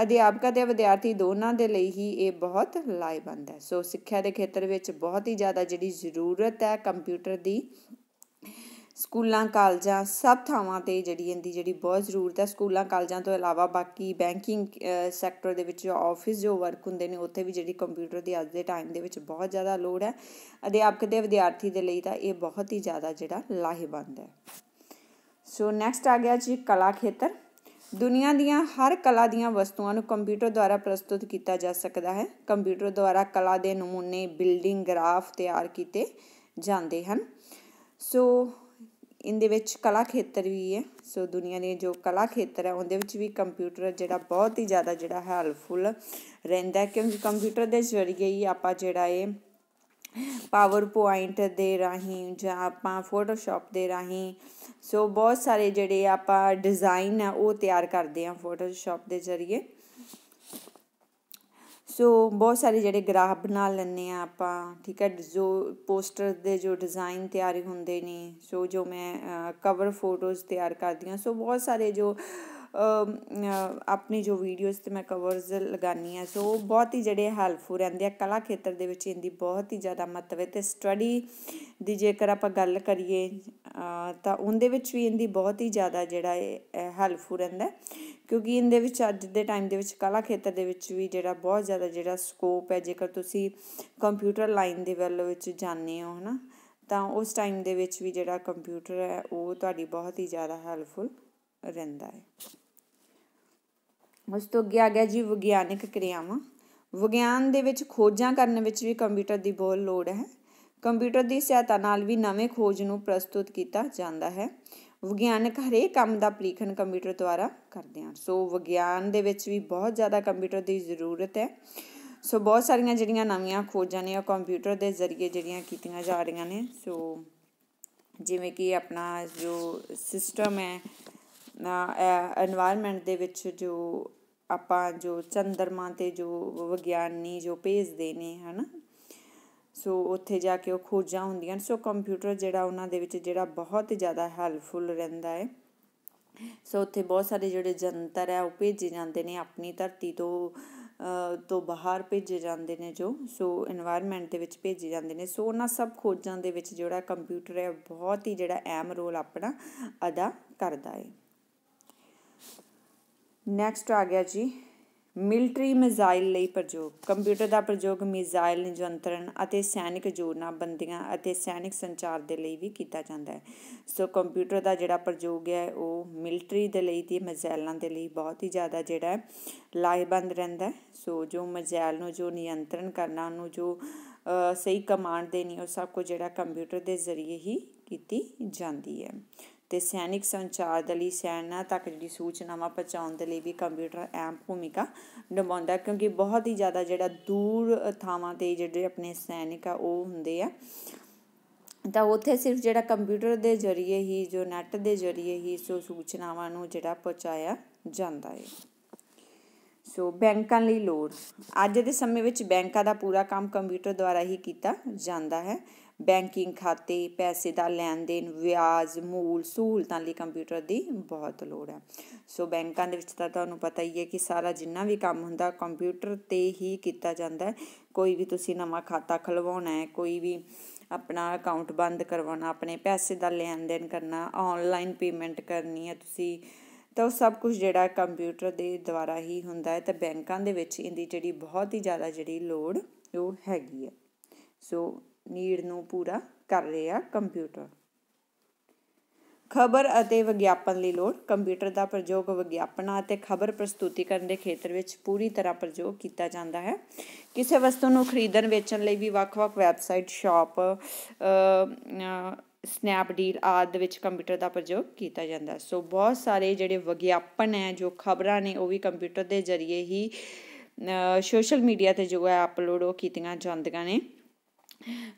ਅਧਿਆਪਕਾਂ ਦੇ ਵਿਦਿਆਰਥੀ ਦੋਨਾਂ ਦੇ ਲਈ ਹੀ ਇਹ ਬਹੁਤ ਲਾਹੇਵੰਦ ਹੈ ਸੋ ਸਿੱਖਿਆ ਦੇ ਖੇਤਰ ਵਿੱਚ ਬਹੁਤ ਹੀ ਜ਼ਿਆਦਾ ਜਿਹੜੀ ਜ਼ਰੂਰਤ ਹੈ ਕੰਪਿਊਟਰ ਦੀ ਸਕੂਲਾਂ ਕਾਲਜਾਂ ਸਭ ਥਾਵਾਂ ਤੇ ਜਿਹੜੀ ਇਹਦੀ ਜਿਹੜੀ ਬਹੁਤ ਜ਼ਰੂਰਤ ਹੈ ਸਕੂਲਾਂ ਕਾਲਜਾਂ ਤੋਂ ਇਲਾਵਾ ਬਾਕੀ ਬੈਂਕਿੰਗ ਸੈਕਟਰ ਦੇ ਵਿੱਚ ਜੋ ਆਫਿਸ ਜੋ ਵਰਕ ਹੁੰਦੇ ਨੇ ਉੱਥੇ ਵੀ ਜਿਹੜੀ ਕੰਪਿਊਟਰ ਦੀ ਅੱਜ ਦੇ ਟਾਈਮ ਦੇ ਵਿੱਚ ਬਹੁਤ ਜ਼ਿਆਦਾ ਲੋੜ ਹੈ ਅਧਿਆਪਕ ਦੇ ਵਿਦਿਆਰਥੀ ਦੇ ਲਈ ਤਾਂ ਇਹ ਬਹੁਤ ਹੀ ਜ਼ਿਆਦਾ ਜਿਹੜਾ ਲਾਹੇਵੰਦ ਹੈ ਸੋ ਨੈਕਸਟ ਆ ਗਿਆ ਜੀ ਕਲਾ ਖੇਤਰ ਦੁਨੀਆ ਦੀਆਂ ਹਰ ਕਲਾ ਦੀਆਂ ਵਸਤੂਆਂ ਨੂੰ ਕੰਪਿਊਟਰ ਦੁਆਰਾ ਪ੍ਰਸਤੁਤ ਕੀਤਾ ਜਾ ਸਕਦਾ ਹੈ ਕੰਪਿਊਟਰ ਦੁਆਰਾ ਕਲਾ ਦੇ ਨਮੂਨੇ ਬਿਲਡਿੰਗ ਗ੍ਰਾਫ ਤਿਆਰ ਕੀਤੇ ਜਾਂਦੇ ਹਨ ਸੋ ਇਹਦੇ ਵਿੱਚ ਕਲਾ ਖੇਤਰ ਵੀ ਹੈ ਸੋ ਦੁਨੀਆ ਦੇ ਜੋ ਕਲਾ ਖੇਤਰ ਹੈ ਉਹਦੇ ਵਿੱਚ ਵੀ ਕੰਪਿਊਟਰ ਜਿਹੜਾ ਬਹੁਤ ਹੀ ਜ਼ਿਆਦਾ ਜਿਹੜਾ ਹੈਲਪਫੁਲ ਰਹਿੰਦਾ ਕਿਉਂਕਿ ਕੰਪਿਊਟਰ ਦੇ ਜ਼ਰੀਏ ਹੀ ਆਪਾਂ ਜਿਹੜਾ ਇਹ ਪਾਵਰ ਪੁਆਇੰਟ ਦੇ ਰਾਹੀਂ ਜਾਂ ਆਪਾਂ ਫੋਟੋਸ਼ਾਪ ਦੇ ਰਾਹੀਂ ਸੋ ਬਹੁਤ ਸਾਰੇ ਜਿਹੜੇ ਆਪਾਂ ਡਿਜ਼ਾਈਨ ਆ ਉਹ ਤਿਆਰ ਕਰਦੇ ਆ ਫੋਟੋਸ਼ਾਪ ਦੇ ਜ਼ਰੀਏ ਸੋ ਬਹੁਤ ਸਾਰੇ ਜਿਹੜੇ ਗ੍ਰਾਫ ਬਣਾ ਲੈਂਦੇ ਆ ਆਪਾਂ ਠੀਕ ਹੈ ਜੋ ਪੋਸਟਰ ਦੇ ਜੋ ਡਿਜ਼ਾਈਨ ਤਿਆਰੀ ਹੁੰਦੇ ਨੇ ਸੋ ਜੋ ਮੈਂ ਕਵਰ ਫੋਟੋਜ਼ ਤਿਆਰ ਕਰਦੀ ਆ ਸੋ ਬਹੁਤ ਸਾਰੇ ਜੋ ਆਪਣੀ ਜੋ ਵੀਡੀਓਜ਼ ਤੇ ਮੈਂ ਕਵਰਸ ਲਗਾਨੀ ਆ ਸੋ ਬਹੁਤ ਹੀ ਜਿਹੜੇ ਹੈਲਪਫੁਲ ਰਹਿੰਦੇ ਆ ਕਲਾ ਖੇਤਰ ਦੇ ਵਿੱਚ ਇਹਦੀ ਬਹੁਤ ਹੀ ਜ਼ਿਆਦਾ ਮਹੱਤਵ ਹੈ ਤੇ ਸਟੱਡੀ ਦੀ ਜੇਕਰ ਆਪਾਂ ਗੱਲ ਕਰੀਏ ਤਾਂ ਉਹਦੇ ਵਿੱਚ ਵੀ ਇਹਦੀ ਬਹੁਤ ਹੀ ਜ਼ਿਆਦਾ ਜਿਹੜਾ ਹੈਲਪਫੁਲ ਰਹਿੰਦਾ ਕਿਉਂਕਿ ਇਹਦੇ ਵਿੱਚ ਅੱਜ ਦੇ ਟਾਈਮ ਦੇ ਵਿੱਚ ਕਲਾ ਖੇਤਰ ਦੇ ਵਿੱਚ ਵੀ ਜਿਹੜਾ ਬਹੁਤ ਜ਼ਿਆਦਾ ਜਿਹੜਾ ਸਕੋਪ ਹੈ ਜੇਕਰ ਤੁਸੀਂ ਕੰਪਿਊਟਰ ਲਾਈਨ ਦੇ ਵੱਲ ਵਿੱਚ ਜਾਣੇ ਹੋ ਹਨਾ ਤਾਂ ਉਸ ਟਾਈਮ ਦੇ ਵਿੱਚ ਵੀ ਜਿਹੜਾ ਕੰਪਿਊਟਰ ਹੈ ਉਹ ਤੁਹਾਡੀ ਬਹੁਤ ਹੀ ਜ਼ਿਆਦਾ ਹੈਲਪਫੁਲ ਰਹਿੰਦਾ ਹੈ ਉਸ ਤੋਂ ਅੱਗੇ ਆ ਗਿਆ ਜੀ ਵਿਗਿਆਨਿਕ ਕਿਰਿਆਵਾਂ ਵਿਗਿਆਨ ਦੇ ਵਿੱਚ ਖੋਜਾਂ ਕਰਨ ਵਿੱਚ ਵੀ ਕੰਪਿਊਟਰ ਦੀ ਬਹੁਤ ਲੋੜ ਹੈ ਕੰਪਿਊਟਰ ਦੀ ਸਹਾਇਤਾ ਨਾਲ ਵੀ ਨਵੇਂ ਖੋਜ ਨੂੰ ਪ੍ਰਸਤੁਤ ਕੀਤਾ ਜਾਂਦਾ ਹੈ ਵਿਗਿਆਨਕ ਹਰੇਕ ਕੰਮ ਦਾ ਪ੍ਰੀਖਣ ਕੰਪਿਊਟਰ ਦੁਆਰਾ ਕਰਦੇ ਹਨ ਸੋ ਵਿਗਿਆਨ ਦੇ ਵਿੱਚ ਵੀ ਬਹੁਤ ਜ਼ਿਆਦਾ ਕੰਪਿਊਟਰ ਦੀ ਜ਼ਰੂਰਤ ਹੈ ਸੋ ਬਹੁਤ ਸਾਰੀਆਂ ਜਿਹੜੀਆਂ ਨਵੀਆਂ ਖੋਜਾਂ ਨੇ ਉਹ ਕੰਪਿਊਟਰ ਦੇ ਜ਼ਰੀਏ ਜਿਹੜੀਆਂ ਕੀਤੀਆਂ ਜਾ ਰਹੀਆਂ ਨੇ ਸੋ ਜਿਵੇਂ ਕਿ ਆਪਣਾ ਜੋ ਸਿਸਟਮ ਹੈ ਐਨਵਾਇਰਨਮੈਂਟ ਦੇ ਵਿੱਚ ਜੋ ਆਪਾਂ ਜੋ ਚੰਦਰਮਾ ਤੇ ਜੋ ਵਿਗਿਆਨੀ ਜੋ ਭੇਜਦੇ ਨੇ ਹਨਾ ਸੋ ਉੱਥੇ ਜਾ ਕੇ ਉਹ ਖੋਜਾਂ ਹੁੰਦੀਆਂ ਸੋ ਕੰਪਿਊਟਰ ਜਿਹੜਾ ਉਹਨਾਂ ਦੇ ਵਿੱਚ ਜਿਹੜਾ ਬਹੁਤ ਜ਼ਿਆਦਾ ਹੈਲਪਫੁਲ ਰਹਿੰਦਾ ਹੈ ਸੋ ਉੱਥੇ ਬਹੁਤ ਸਾਰੇ ਜਿਹੜੇ ਜੰਤਰ ਹੈ ਉਹ ਭੇਜੇ ਜਾਂਦੇ ਨੇ ਆਪਣੀ ਧਰਤੀ ਤੋਂ ਤੋਂ ਬਾਹਰ ਭੇਜੇ ਜਾਂਦੇ ਨੇ ਜੋ ਸੋ এনवायरमेंट ਦੇ ਵਿੱਚ ਭੇਜੇ ਜਾਂਦੇ ਨੇ ਸੋ ਉਹਨਾਂ ਸਭ ਖੋਜਾਂ ਦੇ ਵਿੱਚ ਜਿਹੜਾ ਕੰਪਿਊਟਰ ਹੈ ਬਹੁਤ ਹੀ ਜਿਹੜਾ ਅਹਿਮ ਰੋਲ ਆਪਣਾ ਅਦਾ ਕਰਦਾ ਹੈ ਨੈਕਸਟ ਆ ਗਿਆ ਜੀ ਮਿਲਟਰੀ ਮਿਜ਼ਾਈਲ ਲਈ ਪ੍ਰਯੋਗ ਕੰਪਿਊਟਰ ਦਾ ਪ੍ਰਯੋਗ ਮਿਜ਼ਾਈਲ ਨਿਯੰਤਰਣ ਅਤੇ ਸੈਨਿਕ ਬੰਦੀਆਂ ਅਤੇ ਸੈਨਿਕ ਸੰਚਾਰ ਦੇ ਲਈ ਵੀ ਕੀਤਾ ਜਾਂਦਾ ਹੈ ਸੋ ਕੰਪਿਊਟਰ ਦਾ ਜਿਹੜਾ ਪ੍ਰਯੋਗ ਹੈ ਉਹ ਮਿਲਟਰੀ ਦੇ ਲਈ ਤੇ ਮਿਜ਼ਾਈਲਾਂ ਦੇ ਲਈ ਬਹੁਤ ਹੀ ਜ਼ਿਆਦਾ ਜਿਹੜਾ ਲਾਹੇਬੰਦ ਰਹਿੰਦਾ ਸੋ ਜੋ ਮਿਜ਼ਾਈਲ ਨੂੰ ਜੋ ਨਿਯੰਤਰਣ ਕਰਨਾ ਨੂੰ ਜੋ ਸਹੀ ਕਮਾਂਡ ਦੇਣੀ ਉਹ ਸਭ ਕੁਝ ਜਿਹੜਾ ਕੰਪਿਊਟਰ ਦੇ ਜ਼ਰੀਏ ਹੀ ਕੀਤੀ ਜਾਂਦੀ ਹੈ ਤੇ ਸੈਨਿਕ ਸੰਚਾਰ ਦੇ ਲਈ ਸੈਨਾ ਤੱਕ ਜਿਹੜੀ ਸੂਚਨਾਵਾਂ ਪਹੁੰਚਾਉਣ ਦੇ ਲਈ ਵੀ ਕੰਪਿਊਟਰ ਐਮ ਭੂਮਿਕਾ ਨਿਭਾਉਂਦਾ ਕਿਉਂਕਿ ਬਹੁਤ ਹੀ ਜ਼ਿਆਦਾ ਜਿਹੜਾ ਦੂਰ ਥਾਵਾਂ ਤੇ ਜਿਹੜੇ ਆਪਣੇ ਸੈਨਿਕ ਆ ਉਹ ਹੁੰਦੇ ਆ ਤਾਂ ਉੱਥੇ ਸਿਰਫ ਜਿਹੜਾ ਕੰਪਿਊਟਰ ਦੇ ਜ਼ਰੀਏ ਹੀ ਜੋ ਨੈਟ ਦੇ ਜ਼ਰੀਏ ਹੀ ਸੋ ਸੂਚਨਾਵਾਂ ਨੂੰ ਜਿਹੜਾ ਪਹੁੰਚਾਇਆ ਜਾਂਦਾ ਹੈ ਸੋ ਬੈਂਕਾਂ ਲਈ ਲੋੜ ਅੱਜ ਦੇ ਸਮੇਂ ਵਿੱਚ ਬੈਂਕਾਂ ਦਾ ਪੂਰਾ ਕੰਮ ਕੰਪਿਊਟਰ ਦੁਆਰਾ ਹੀ ਕੀਤਾ ਜਾਂਦਾ ਹੈ ਬੈਂਕਿੰਗ ਖਾਤੇ ਪੈਸੇ ਦਾ ਲੈਣ ਦੇਣ ਵਿਆਜ ਮੂਲ ਸਹੂਲਤਾਂ ਲਈ ਕੰਪਿਊਟਰ ਦੀ ਬਹੁਤ ਲੋੜ ਹੈ ਸੋ ਬੈਂਕਾਂ ਦੇ ਵਿੱਚ ਤਾਂ ਤੁਹਾਨੂੰ ਪਤਾ ਹੀ ਹੈ ਕਿ ਸਾਰਾ ਜਿੰਨਾ ਵੀ ਕੰਮ ਹੁੰਦਾ ਕੰਪਿਊਟਰ ਤੇ ਹੀ ਕੀਤਾ ਜਾਂਦਾ ਹੈ ਕੋਈ ਵੀ ਤੁਸੀਂ ਨਵਾਂ ਖਾਤਾ ਖਲਵਾਉਣਾ ਹੈ ਕੋਈ ਵੀ ਆਪਣਾ ਅਕਾਊਂਟ ਬੰਦ ਕਰਵਾਉਣਾ ਆਪਣੇ ਪੈਸੇ ਦਾ ਲੈਣ ਦੇਣ ਕਰਨਾ ਆਨਲਾਈਨ ਪੇਮੈਂਟ ਕਰਨੀ ਹੈ ਤੁਸੀਂ ਤਾਂ ਉਹ ਸਭ ਕੁਝ ਜਿਹੜਾ ਕੰਪਿਊਟਰ ਦੇ ਦੁਆਰਾ ਹੀ ਹੁੰਦਾ ਹੈ ਤਾਂ ਬੈਂਕਾਂ ਦੇ ਵਿੱਚ ਇਹਦੀ ਜਿਹੜੀ ਬਹੁਤ ਹੀ ਜ਼ਿਆਦਾ ਜਿਹੜੀ ਲੋੜ ਉਹ ਹੈਗੀ ਹੈ ਸੋ ਨੀਡ ਨੂੰ ਪੂਰਾ ਕਰ ਰਿਹਾ ਕੰਪਿਊਟਰ ਖਬਰ ਅਤੇ ਵਿਗਿਆਪਨ ਲਈ ਲੋੜ ਕੰਪਿਊਟਰ ਦਾ ਪ੍ਰਯੋਗ ਵਿਗਿਆਪਨਾਂ ਅਤੇ ਖਬਰ ਪ੍ਰਸਤੁਤੀ ਕਰਨ ਦੇ ਖੇਤਰ ਵਿੱਚ ਪੂਰੀ ਤਰ੍ਹਾਂ ਪ੍ਰਯੋਗ ਕੀਤਾ ਜਾਂਦਾ ਹੈ ਕਿਸੇ ਵਸਤੂ ਨੂੰ ਖਰੀਦਣ ਵੇਚਣ ਲਈ ਵੀ ਵੱਖ-ਵੱਖ ਵੈਬਸਾਈਟ ਸ਼ਾਪ ਸਨੈਪਡੀਲ ਆਦਿ ਵਿੱਚ ਕੰਪਿਊਟਰ ਦਾ ਪ੍ਰਯੋਗ ਕੀਤਾ ਜਾਂਦਾ ਸੋ ਬਹੁਤ ਸਾਰੇ ਜਿਹੜੇ ਵਿਗਿਆਪਨ ਹੈ ਜੋ ਖਬਰਾਂ ਨੇ ਉਹ ਵੀ ਕੰਪਿਊਟਰ ਦੇ ਜ਼ਰੀਏ ਹੀ ਸੋਸ਼ਲ ਮੀਡੀਆ ਤੇ ਜੋ ਹੈ ਅਪਲੋਡ ਉਹ ਕੀਤੀਆਂ ਜਾਂਦੀਆਂ ਨੇ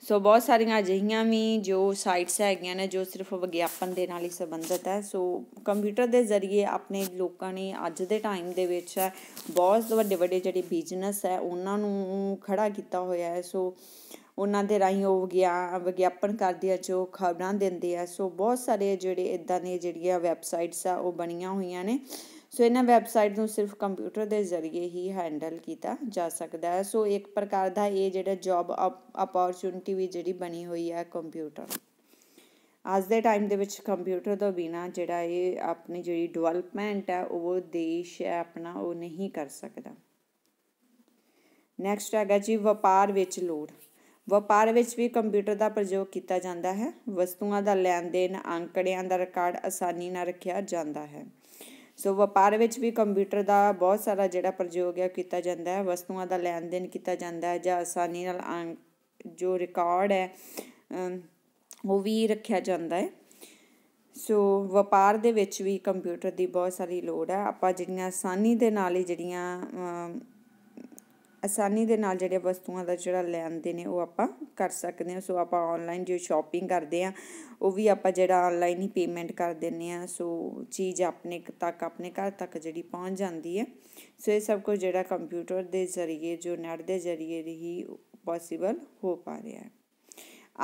ਸੋ ਬਹੁਤ ਸਾਰੀਆਂ ਅਜਿਹੀਆਂ ਵੀ ਜੋ ਸਾਈਟਸ ਹੈਗੀਆਂ ਨੇ ਜੋ ਸਿਰਫ ਵਿਗਿਆਪਨ ਦੇ ਨਾਲ ਹੀ ਸੰਬੰਧਿਤ ਹੈ ਸੋ ਕੰਪਿਊਟਰ ਦੇ ਜ਼ਰੀਏ ਆਪਣੇ ਲੋਕਾਂ ਨੇ ਅੱਜ ਦੇ ਟਾਈਮ ਦੇ ਵਿੱਚ ਬਹੁਤ ਵੱਡੇ ਵੱਡੇ ਜਿਹੜੇ ਬਿਜ਼ਨਸ ਹੈ ਉਹਨਾਂ ਨੂੰ ਖੜਾ ਕੀਤਾ ਹੋਇਆ ਹੈ ਸੋ ਉਹਨਾਂ ਦੇ ਰਾਹੀਂ ਉਹ ਗਿਆ ਵਿਗਿਆਪਨ ਕਰਦੇ ਆ ਜੋ ਖਬਰਾਂ ਦਿੰਦੇ ਆ ਸੋ ਬਹੁਤ ਸਾਰੇ ਜਿਹੜੇ ਇਦਾਂ ਦੇ ਜਿਹੜੀਆਂ ਵੈਬਸਾਈਟਸ ਆ ਉਹ ਬਣੀਆਂ ਹੋਈਆਂ ਨੇ ਸੋ ਇਹਨਾਂ ਵੈਬਸਾਈਟ ਨੂੰ ਸਿਰਫ ਕੰਪਿਊਟਰ ਦੇ ਜ਼ਰੀਏ ਹੀ ਹੈਂਡਲ ਕੀਤਾ ਜਾ ਸਕਦਾ ਹੈ ਸੋ ਇੱਕ ਪ੍ਰਕਾਰ ਦਾ ਇਹ ਜਿਹੜਾ ਜੌਬ ਅਪੋਰਚੁਨਿਟੀ ਵੀ ਜਿਹੜੀ ਬਣੀ ਹੋਈ ਹੈ ਕੰਪਿਊਟਰ ਅੱਜ ਦੇ ਟਾਈਮ ਦੇ ਵਿੱਚ ਕੰਪਿਊਟਰ ਤੋਂ ਬਿਨਾ ਜਿਹੜਾ ਇਹ ਆਪਣੀ ਜਿਹੜੀ ਡਿਵੈਲਪਮੈਂਟ ਹੈ ਉਹ ਦੇਸ਼ ਹੈ ਆਪਣਾ ਉਹ ਨਹੀਂ ਕਰ ਸਕਦਾ ਨੈਕਸਟ ਹੈਗਾ ਜੀ ਵਪਾਰ ਵਿੱਚ ਲੋੜ ਵਪਾਰ ਵਿੱਚ ਵੀ ਕੰਪਿਊਟਰ ਦਾ ਪ੍ਰਯੋਗ ਕੀਤਾ ਜਾਂਦਾ ਹੈ ਵਸਤੂਆਂ ਦਾ ਲੈਣ ਦੇਣ ਅੰਕੜਿਆਂ ਦਾ ਰਿਕਾਰਡ ਆਸਾਨੀ ਨਾਲ ਰੱਖਿਆ ਜਾਂਦਾ ਹੈ ਸੋ ਵਪਾਰ ਵਿੱਚ ਵੀ ਕੰਪਿਊਟਰ ਦਾ ਬਹੁਤ ਸਾਰਾ ਜਿਹੜਾ ਪ੍ਰਯੋਗ ਹੈ ਕੀਤਾ ਜਾਂਦਾ ਹੈ ਵਸਤੂਆਂ ਦਾ ਲੈਣ ਦੇਣ ਕੀਤਾ ਜਾਂਦਾ ਹੈ ਜਾਂ ਆਸਾਨੀ ਨਾਲ ਜੋ ਰਿਕਾਰਡ ਹੈ ਉਹ ਵੀ ਰੱਖਿਆ ਜਾਂਦਾ ਹੈ ਸੋ ਵਪਾਰ ਦੇ ਵਿੱਚ ਵੀ ਕੰਪਿਊਟਰ ਦੀ ਬਹੁਤ ਸਾਰੀ ਲੋੜ ਹੈ ਆਪਾਂ ਜਿਹੜੀਆਂ ਆਸਾਨੀ ਦੇ ਨਾਲ ਹੀ ਜਿਹੜੀਆਂ ਆਸਾਨੀ ਦੇ ਨਾਲ ਜਿਹੜੇ ਵਸਤੂਆਂ ਦਾ ਜਿਹੜਾ ਲੈਣ ਦੇ ਨੇ ਉਹ ਆਪਾਂ ਕਰ ਸਕਦੇ ਹਾਂ ਸੋ ਆਪਾਂ ਆਨਲਾਈਨ ਜੋ ਸ਼ਾਪਿੰਗ ਕਰਦੇ ਆ ਉਹ ਵੀ ਆਪਾਂ ਜਿਹੜਾ ਆਨਲਾਈਨ ਹੀ ਪੇਮੈਂਟ ਕਰ ਦਿੰਨੇ ਆ ਸੋ ਚੀਜ਼ ਆਪਣੇ ਤੱਕ ਆਪਣੇ ਘਰ ਤੱਕ ਜਿਹੜੀ ਪਹੁੰਚ ਜਾਂਦੀ ਹੈ ਸੋ ਇਹ ਸਭ ਕੁਝ ਜਿਹੜਾ ਕੰਪਿਊਟਰ ਦੇ ਜ਼ਰੀਏ ਜੋ ਨੈਟ ਦੇ ਜ਼ਰੀਏ ਹੀ ਪੋਸੀਬਲ ਹੋ ਪਾ ਰਿਹਾ ਹੈ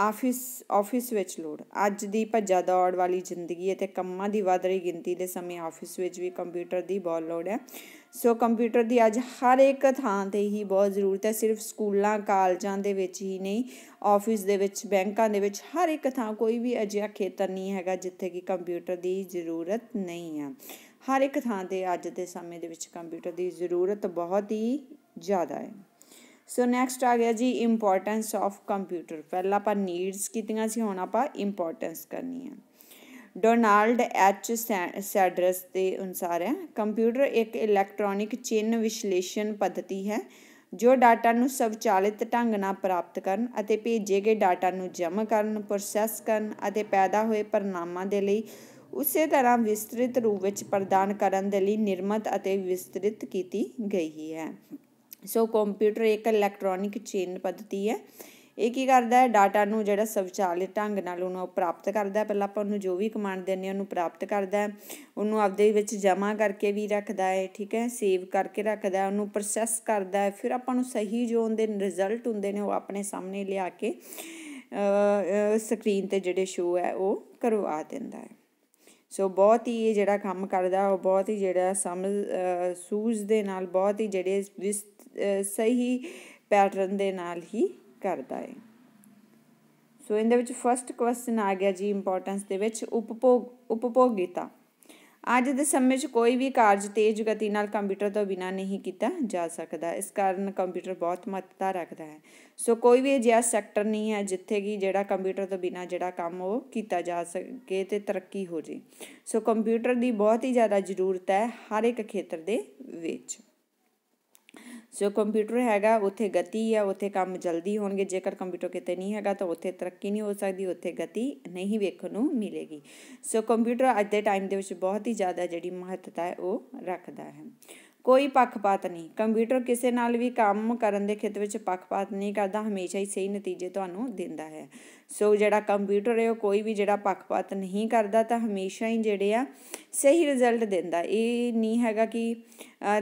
ਆਫਿਸ ਆਫਿਸ ਵਿੱਚ ਲੋੜ ਅੱਜ ਦੀ ਭੱਜਾ ਦੌੜ ਵਾਲੀ ਜ਼ਿੰਦਗੀ ਹੈ ਤੇ ਕੰਮਾਂ ਦੀ ਵਧ ਰਹੀ ਗਿਣਤੀ ਦੇ ਸਮੇਂ ਆਫਿਸ ਵਿੱਚ ਵੀ ਕੰਪਿਊਟਰ ਦੀ ਬਹੁਤ ਲੋੜ ਹੈ ਸੋ ਕੰਪਿਊਟਰ ਦੀ ਅੱਜ ਹਰ ਇੱਕ ਥਾਂ ਤੇ ਹੀ ਬਹੁਤ ਜ਼ਰੂਰਤ ਹੈ ਸਿਰਫ ਸਕੂਲਾਂ ਕਾਲਜਾਂ ਦੇ ਵਿੱਚ ਹੀ ਨਹੀਂ ਆਫਿਸ ਦੇ ਵਿੱਚ ਬੈਂਕਾਂ ਦੇ ਵਿੱਚ ਹਰ ਇੱਕ ਥਾਂ ਕੋਈ ਵੀ ਅਜਿਹਾ ਖੇਤਰ ਨਹੀਂ ਹੈਗਾ ਜਿੱਥੇ ਕਿ ਕੰਪਿਊਟਰ ਦੀ ਜ਼ਰੂਰਤ ਨਹੀਂ ਆ ਹਰ ਇੱਕ ਥਾਂ ਤੇ ਅੱਜ ਦੇ ਸਮੇਂ ਦੇ ਵਿੱਚ ਕੰਪਿਊਟਰ ਦੀ ਜ਼ਰੂਰਤ ਬਹੁਤ ਹੀ ਜ਼ਿਆਦਾ ਹੈ ਸੋ ਨੈਕਸਟ ਆ ਗਿਆ ਜੀ ਇੰਪੋਰਟੈਂਸ ਆਫ ਕੰਪਿਊਟਰ ਪਹਿਲਾਂ ਆਪਾਂ ਨੀਡਸ ਕੀਤੀਆਂ ਸੀ ਹੁਣ ਆਪਾਂ ਇੰਪੋਰਟੈਂਸ ਕਰਨੀ ਹੈ ਡੋਨਾਲਡ ਐਚ ਸੈਡਰਸ ਦੇ ਅਨੁਸਾਰ ਹੈ ਕੰਪਿਊਟਰ ਇੱਕ ਇਲੈਕਟ੍ਰੋਨਿਕ ਚਿੰਨ ਵਿਸ਼ਲੇਸ਼ਣ ਪद्धਤੀ ਹੈ ਜੋ ਡਾਟਾ ਨੂੰ ਸਵਚਾਲਿਤ ਢੰਗ ਨਾਲ ਪ੍ਰਾਪਤ ਕਰਨ ਅਤੇ ਭੇਜੇ ਗਏ ਡਾਟਾ ਨੂੰ ਜਮ੍ਹਾਂ ਕਰਨ ਪ੍ਰੋਸੈਸ ਕਰਨ ਅਤੇ ਪੈਦਾ ਹੋਏ ਪਰਿਣਾਮਾਂ ਦੇ ਲਈ ਉਸੇ ਤਰ੍ਹਾਂ ਵਿਸਤ੍ਰਿਤ ਰੂਪ ਵਿੱਚ ਪ੍ਰਦਾਨ ਕਰਨ ਦੇ ਲਈ ਨਿਰਮਤ ਅਤੇ ਵਿਸਤ੍ਰਿਤ ਕੀਤੀ ਗਈ ਹੈ ਸੋ ਕੰਪਿਊਟਰ ਇੱਕ ਇਲੈਕਟ੍ਰੋਨਿਕ ਚੇਨ ਪद्धਤੀ ਹੈ ਇਹ ਕੀ ਕਰਦਾ ਹੈ ਡਾਟਾ ਨੂੰ ਜਿਹੜਾ ਸਵਚਾਲਿਤ ਢੰਗ ਨਾਲ ਉਹਨੂੰ ਪ੍ਰਾਪਤ ਕਰਦਾ ਪਹਿਲਾਂ ਆਪਾਂ ਉਹਨੂੰ ਜੋ ਵੀ ਕਮਾਂਡ ਦਿੰਨੇ ਉਹਨੂੰ ਪ੍ਰਾਪਤ ਕਰਦਾ ਉਹਨੂੰ ਆਪਦੇ ਵਿੱਚ ਜਮ੍ਹਾਂ ਕਰਕੇ ਵੀ ਰੱਖਦਾ ਹੈ ਠੀਕ ਹੈ ਸੇਵ ਕਰਕੇ ਰੱਖਦਾ ਉਹਨੂੰ ਪ੍ਰੋਸੈਸ ਕਰਦਾ ਹੈ ਫਿਰ ਆਪਾਂ ਨੂੰ ਸਹੀ ਜੋ ਉਹਦੇ ਰਿਜ਼ਲਟ ਹੁੰਦੇ ਨੇ ਉਹ ਆਪਣੇ ਸਾਹਮਣੇ ਲਿਆ ਕੇ ਸਕਰੀਨ ਤੇ ਜਿਹੜੇ ਸ਼ੋਅ ਹੈ ਉਹ ਕਰਵਾ ਦਿੰਦਾ ਹੈ ਸੋ ਬਹੁਤ ਹੀ ਇਹ ਜਿਹੜਾ ਕੰਮ ਕਰਦਾ ਉਹ ਬਹੁਤ ਹੀ ਜਿਹੜਾ ਸਮਝ ਸੂਝ ਦੇ ਨਾਲ ਬਹੁਤ ਹੀ ਜਿਹੜੇ ਸਹੀ ਪੈਟਰਨ ਦੇ ਨਾਲ ਹੀ ਕਰਦਾ ਹੈ ਸੋ ਇਹਦੇ ਵਿੱਚ ਫਰਸਟ ਕੁਐਸਚਨ ਆ ਗਿਆ ਜੀ ਇੰਪੋਰਟੈਂਸ ਦੇ ਵਿੱਚ ਉਪਭੋਗ ਉਪਭੋਗਿਤਾ ਅੱਜ ਦੇ ਸਮੇਂ 'ਚ ਕੋਈ ਵੀ ਕਾਰਜ ਤੇਜ਼ ਗਤੀ ਨਾਲ ਕੰਪਿਊਟਰ ਤੋਂ ਬਿਨਾ ਨਹੀਂ ਕੀਤਾ ਜਾ ਸਕਦਾ ਇਸ ਕਾਰਨ ਕੰਪਿਊਟਰ ਬਹੁਤ ਮਹੱਤਤਾ ਰੱਖਦਾ ਹੈ ਸੋ ਕੋਈ ਵੀ ਅਜਿਹਾ ਸੈਕਟਰ ਨਹੀਂ ਹੈ ਜਿੱਥੇ ਕਿ ਜਿਹੜਾ ਕੰਪਿਊਟਰ ਤੋਂ ਬਿਨਾ ਜਿਹੜਾ ਕੰਮ ਉਹ ਕੀਤਾ ਜਾ ਸਕੇ ਤੇ ਤਰੱਕੀ ਹੋ ਜੇ ਸੋ ਕੰਪਿਊਟਰ ਦੀ ਬਹੁਤ ਹੀ ਜ਼ਿਆਦਾ ਜ਼ਰੂਰਤ ਹੈ ਹਰ ਇੱਕ ਖੇਤਰ ਦੇ ਵਿੱਚ ਜੋ ਕੰਪਿਊਟਰ ਹੈਗਾ ਉੱਥੇ ਗਤੀ ਆ ਉੱਥੇ ਕੰਮ ਜਲਦੀ ਹੋਣਗੇ ਜੇਕਰ ਕੰਪਿਊਟਰ ਕਿਤੇ ਨਹੀਂ ਹੈਗਾ ਤਾਂ ਉੱਥੇ ਤਰੱਕੀ ਨਹੀਂ ਹੋ ਸਕਦੀ ਉੱਥੇ ਗਤੀ ਨਹੀਂ ਵੇਖਣ ਨੂੰ ਮਿਲੇਗੀ ਸੋ ਕੰਪਿਊਟਰ ਅੱਜ ਦੇ ਟਾਈਮ ਦੇ ਵਿੱਚ ਬਹੁਤ ਹੀ ਜ਼ਿਆਦਾ ਜਿਹੜੀ ਮਹੱਤਤਾ ਹੈ ਉਹ ਰੱਖਦਾ ਹੈ ਕੋਈ ਪੱਖਪਾਤ ਨਹੀਂ ਕੰਪਿਊਟਰ ਕਿਸੇ ਨਾਲ ਵੀ ਕੰਮ ਕਰਨ ਦੇ ਖੇਤ ਵਿੱਚ ਪੱਖਪਾਤ ਨਹੀਂ ਕਰਦਾ ਹਮੇਸ਼ਾ ਹੀ ਸਹੀ ਨਤੀਜੇ ਤੁਹਾਨੂੰ ਦਿੰਦਾ ਹੈ ਸੋ ਜਿਹੜਾ ਕੰਪਿਊਟਰ ਹੈ ਉਹ ਕੋਈ ਵੀ ਜਿਹੜਾ ਪੱਖਪਾਤ ਨਹੀਂ ਕਰਦਾ ਤਾਂ ਹਮੇਸ਼ਾ ਹੀ ਜਿਹੜੇ ਆ ਸਹੀ ਰਿਜ਼ਲਟ ਦਿੰਦਾ ਇਹ ਨਹੀਂ ਹੈਗਾ ਕਿ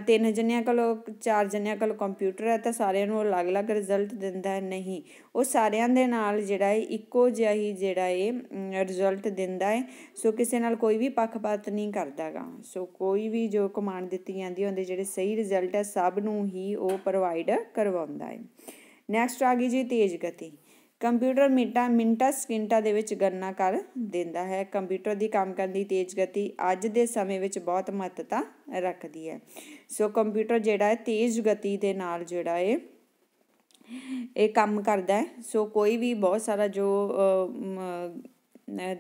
ਤਿੰਨ ਜਣਿਆਂ ਕੋਲ ਚਾਰ ਜਣਿਆਂ ਕੋਲ ਕੰਪਿਊਟਰ ਹੈ ਤਾਂ ਸਾਰਿਆਂ ਨੂੰ ਅਲੱਗ-ਅਲੱਗ ਰਿਜ਼ਲਟ ਦਿੰਦਾ ਹੈ ਨਹੀਂ ਉਹ ਸਾਰਿਆਂ ਦੇ ਨਾਲ ਜਿਹੜਾ ਹੈ ਇੱਕੋ ਜਿਹਾ ਹੀ ਜਿਹੜਾ ਹੈ ਰਿਜ਼ਲਟ ਦਿੰਦਾ ਹੈ ਸੋ ਕਿਸੇ ਨਾਲ ਕੋਈ ਵੀ ਪੱਖਪਾਤ ਨਹੀਂ ਕਰਦਾਗਾ ਸੋ ਕੋਈ ਵੀ ਜੋ ਕਮਾਂਡ ਦਿੱਤੀ ਜਾਂਦੀ ਹੁੰਦੀ ਜਿਹੜੇ ਸਹੀ ਰਿਜ਼ਲਟ ਹੈ ਸਭ ਨੂੰ ਹੀ ਉਹ ਪ੍ਰੋਵਾਈਡ ਕਰਵਾਉਂਦਾ ਹੈ ਨੈਕਸਟ ਆ ਗਈ ਜੀ ਤੇਜ਼ ਗਤੀ ਕੰਪਿਊਟਰ ਮਿੰਟਾ ਮਿੰਟਾ ਸਕਿੰਟਾ ਦੇ ਵਿੱਚ ਗਣਨਾ ਕਰ ਦਿੰਦਾ ਹੈ ਕੰਪਿਊਟਰ ਦੀ ਕੰਮ ਕਰਨ ਦੀ ਤੇਜ਼ ਗਤੀ ਅੱਜ ਦੇ ਸਮੇਂ ਵਿੱਚ ਬਹੁਤ ਮਹੱਤਤਾ ਰੱਖਦੀ ਹੈ ਸੋ ਕੰਪਿਊਟਰ ਜਿਹੜਾ ਹੈ ਤੇਜ਼ ਗਤੀ ਦੇ ਨਾਲ ਜਿਹੜਾ ਹੈ ਇਹ ਕੰਮ ਕਰਦਾ ਹੈ ਸੋ ਕੋਈ ਵੀ ਬਹੁਤ ਸਾਰਾ ਜੋ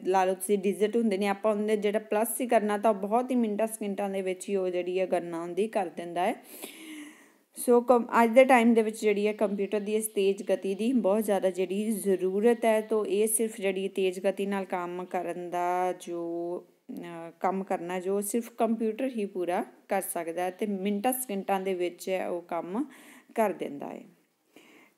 ਲਾ ਲਓ ਤੁਸੀਂ ਡਿਜਿਟ ਹੁੰਦੇ ਨੇ ਆਪਾਂ ਉਹਦੇ ਜਿਹੜਾ ਪਲੱਸ ਹੀ ਕਰਨਾ ਤਾਂ ਬਹੁਤ ਹੀ ਮਿੰਟਾਂ ਸਕਿੰਟਾਂ ਦੇ ਵਿੱਚ ਹੀ ਉਹ ਜਿਹੜੀ ਹੈ ਗਣਨਾ ਹੁੰਦੀ ਕਰ ਦਿੰਦਾ ਹੈ ਸੋ ਕਮ ਅੱਜ ਦੇ ਟਾਈਮ ਦੇ ਵਿੱਚ ਜਿਹੜੀ ਹੈ ਕੰਪਿਊਟਰ ਦੀ ਇਸ ਤੇਜ਼ ਗਤੀ ਦੀ ਬਹੁਤ ਜ਼ਿਆਦਾ ਜਿਹੜੀ ਜ਼ਰੂਰਤ ਹੈ ਤੋਂ ਇਹ ਸਿਰਫ ਜਿਹੜੀ ਤੇਜ਼ ਗਤੀ ਨਾਲ ਕੰਮ ਕਰਨ ਦਾ ਜੋ ਕੰਮ ਕਰਨਾ ਜੋ ਸਿਰਫ ਕੰਪਿਊਟਰ ਹੀ ਪੂਰਾ ਕਰ ਸਕਦਾ ਹੈ ਤੇ ਮਿੰਟਾਂ ਸਕਿੰਟਾਂ ਦੇ ਵਿੱਚ ਉਹ ਕੰਮ ਕਰ ਦਿੰਦਾ ਹੈ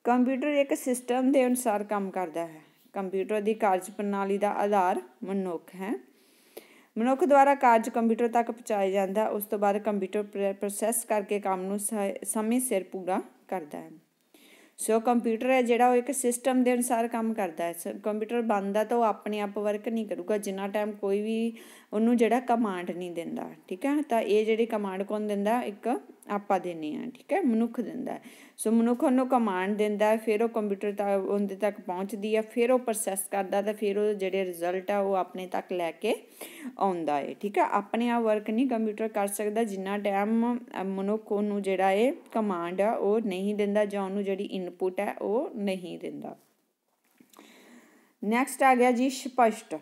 ਕੰਪਿਊਟਰ ਇੱਕ ਸਿਸਟਮ ਦੇ ਅਨੁਸਾਰ ਕੰਮ ਕਰਦਾ ਹੈ ਕੰਪਿਊਟਰ ਦੀ ਕਾਰਜ ਪ੍ਰਣਾਲੀ ਦਾ ਆਧਾਰ ਮਨੁੱਖ ਹੈ ਮਨੁੱਖ ਦੁਆਰਾ ਕਾਰਜ ਕੰਪਿਊਟਰ ਤੱਕ ਪਹੁੰਚਾਇਆ ਜਾਂਦਾ ਉਸ ਤੋਂ ਬਾਅਦ ਕੰਪਿਊਟਰ ਪ੍ਰੋਸੈਸ ਕਰਕੇ ਕੰਮ ਨੂੰ ਸਮੇਂ ਸਿਰ ਪੂਰਾ ਕਰਦਾ ਹੈ ਸੋ ਕੰਪਿਊਟਰ ਹੈ ਜਿਹੜਾ ਉਹ ਇੱਕ ਸਿਸਟਮ ਦੇ ਅਨੁਸਾਰ ਕੰਮ ਕਰਦਾ ਹੈ ਕੰਪਿਊਟਰ ਬੰਦ ਬੰਦਾ ਤਾਂ ਉਹ ਆਪਣੇ ਆਪ ਵਰਕ ਨਹੀਂ ਕਰੂਗਾ ਜਿੰਨਾ ਟਾਈਮ ਕੋਈ ਵੀ ਉਹਨੂੰ ਜਿਹੜਾ ਕਮਾਂਡ ਨਹੀਂ ਦਿੰਦਾ ਠੀਕ ਹੈ ਤਾਂ ਇਹ ਜਿਹੜੀ ਕਮਾਂਡ ਕੌਣ ਦਿੰਦਾ ਇੱਕ ਆਪਾਂ ਦਿੰਨੇ ਆ ਠੀਕ ਹੈ ਮਨੁੱਖ ਦਿੰਦਾ ਸੋ ਮਨੁੱਖ ਉਹਨੂੰ ਕਮਾਂਡ ਦਿੰਦਾ ਫਿਰ ਉਹ ਕੰਪਿਊਟਰ ਤੱਕ ਉਹਦੇ ਤੱਕ ਪਹੁੰਚਦੀ ਆ ਫਿਰ ਉਹ ਪ੍ਰੋਸੈਸ ਕਰਦਾ ਤਾਂ ਫਿਰ ਉਹ ਜਿਹੜੇ ਰਿਜ਼ਲਟ ਆ ਉਹ ਆਪਣੇ ਤੱਕ ਲੈ ਕੇ ਆਉਂਦਾ ਏ ਠੀਕ ਹੈ ਆਪਣੇ ਆ ਵਰਕ ਨਹੀਂ ਕੰਪਿਊਟਰ ਕਰ ਸਕਦਾ ਜਿੰਨਾ ਟਾਈਮ ਮਨੁੱਖ ਉਹਨੂੰ ਜਿਹੜਾ ਏ ਕਮਾਂਡ ਆ ਉਹ ਨਹੀਂ ਦਿੰਦਾ ਜਾਂ ਉਹਨੂੰ ਜਿਹੜੀ ਇਨਪੁਟ ਹੈ ਉਹ ਨਹੀਂ ਦਿੰਦਾ ਨੈਕਸਟ ਆ ਗਿਆ ਜੀ ਸਪਸ਼ਟ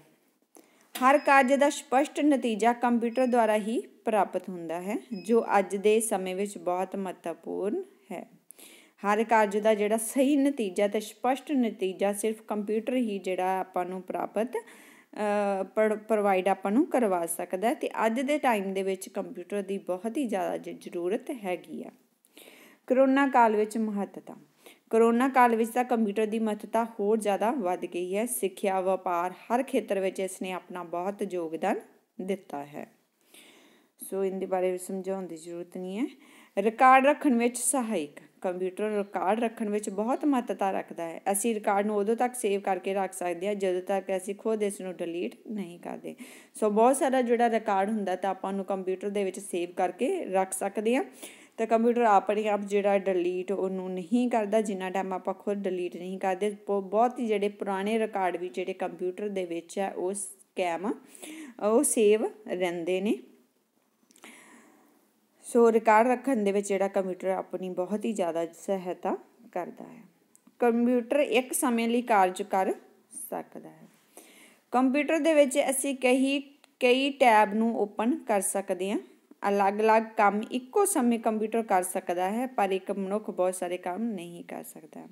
ਹਰ ਕਾਰਜ ਦਾ ਸਪਸ਼ਟ ਨਤੀਜਾ ਕੰਪਿਊਟਰ ਦੁਆਰਾ ਹੀ ਪ੍ਰਾਪਤ ਹੁੰਦਾ ਹੈ ਜੋ ਅੱਜ ਦੇ ਸਮੇਂ ਵਿੱਚ ਬਹੁਤ ਮਹੱਤਵਪੂਰਨ ਹੈ ਹਰ ਕਾਰਜ ਦਾ ਜਿਹੜਾ ਸਹੀ ਨਤੀਜਾ ਤੇ ਸਪਸ਼ਟ ਨਤੀਜਾ ਸਿਰਫ ਕੰਪਿਊਟਰ ਹੀ ਜਿਹੜਾ ਆਪਾਂ ਨੂੰ ਪ੍ਰਾਪਤ ਪ੍ਰੋਵਾਈਡ ਆਪਾਂ ਨੂੰ ਕਰਵਾ ਸਕਦਾ ਤੇ ਅੱਜ ਦੇ ਟਾਈਮ ਦੇ ਵਿੱਚ ਕੰਪਿਊਟਰ ਦੀ ਬਹੁਤ ਹੀ ਜ਼ਿਆਦਾ ਜ਼ਰੂਰਤ ਹੈਗੀ ਆ ਕਰੋਨਾ ਕਾਲ ਵਿੱਚ ਮਹੱਤਤਾ ਕਰੋਨਾ ਕਾਲ ਵਿੱਚ ਤਾਂ ਕੰਪਿਊਟਰ ਦੀ ਮਹੱਤਤਾ ਹੋਰ ਜ਼ਿਆਦਾ ਵੱਧ ਗਈ ਹੈ ਸਿੱਖਿਆ ਵਪਾਰ ਹਰ ਖੇਤਰ ਵਿੱਚ ਇਸ ਨੇ ਆਪਣਾ ਬਹੁਤ ਯੋਗਦਾਨ ਦਿੱਤਾ ਹੈ ਸੋ ਇਹਦੇ ਬਾਰੇ ਵਿੱਚ ਸਮਝਾਉਣ ਦੀ ਜ਼ਰੂਰਤ ਨਹੀਂ ਹੈ ਰਿਕਾਰਡ ਰੱਖਣ ਵਿੱਚ ਸਹਾਇਕ ਕੰਪਿਊਟਰ ਰਿਕਾਰਡ ਰੱਖਣ ਵਿੱਚ ਬਹੁਤ ਮਹੱਤਤਾ ਰੱਖਦਾ ਹੈ ਅਸੀਂ ਰਿਕਾਰਡ ਨੂੰ ਉਦੋਂ ਤੱਕ ਸੇਵ ਕਰਕੇ ਰੱਖ ਸਕਦੇ ਹਾਂ ਜਦੋਂ ਤੱਕ ਅਸੀਂ ਖੁਦ ਇਸ ਨੂੰ ਡਿਲੀਟ ਨਹੀਂ ਕਰਦੇ ਸੋ ਬਹੁਤ ਸਾਰਾ ਜਿਹੜਾ ਰਿਕਾਰਡ ਹੁੰਦਾ ਤਾਂ ਆਪਾਂ ਨੂੰ ਕੰਪਿਊਟਰ ਦੇ ਵਿੱਚ ਸੇਵ ਕਰਕੇ ਰੱਖ ਸਕਦੇ ਹਾਂ ਤਾਂ ਕੰਪਿਊਟਰ ਆਪਣੇ ਆਪ ਜਿਹੜਾ ਡਿਲੀਟ ਉਹਨੂੰ ਨਹੀਂ ਕਰਦਾ ਜਿੰਨਾ ਟਾਈਮ ਆਪਾਂ ਖੁਦ ਡਿਲੀਟ ਨਹੀਂ ਕਰਦੇ ਬਹੁਤ ਹੀ ਜਿਹੜੇ ਪੁਰਾਣੇ ਰਿਕਾਰਡ ਵੀ ਜਿਹੜੇ ਕੰਪਿਊਟਰ ਦੇ ਵਿੱਚ ਹੈ ਉਹ ਸਕੈਮ ਉਹ ਸੇਵ ਰਹਿੰਦੇ ਨੇ ਸੋ ਰਿਕਾਰਡ ਰੱਖਣ ਦੇ ਵਿੱਚ ਜਿਹੜਾ ਕੰਪਿਊਟਰ ਆਪਣੀ ਬਹੁਤ ਹੀ ਜ਼ਿਆਦਾ ਸਹਾਇਤਾ ਕਰਦਾ ਹੈ ਕੰਪਿਊਟਰ ਇੱਕ ਸਮੇਂ ਲਈ ਕਾਰਜ ਕਰ ਸਕਦਾ ਹੈ ਕੰਪਿਊਟਰ ਦੇ ਵਿੱਚ ਅਸੀਂ ਕਈ ਕਈ ਟੈਬ ਨੂੰ ਓਪਨ ਕਰ ਸਕਦੇ ਹਾਂ ਅਲੱਗ-ਅਲੱਗ ਕੰਮ ਇੱਕੋ ਸਮੇਂ ਕੰਪਿਊਟਰ ਕਰ ਸਕਦਾ ਹੈ ਪਰ ਇੱਕ ਮਨੁੱਖ ਬਹੁਤ ਸਾਰੇ ਕੰਮ ਨਹੀਂ ਕਰ ਸਕਦਾ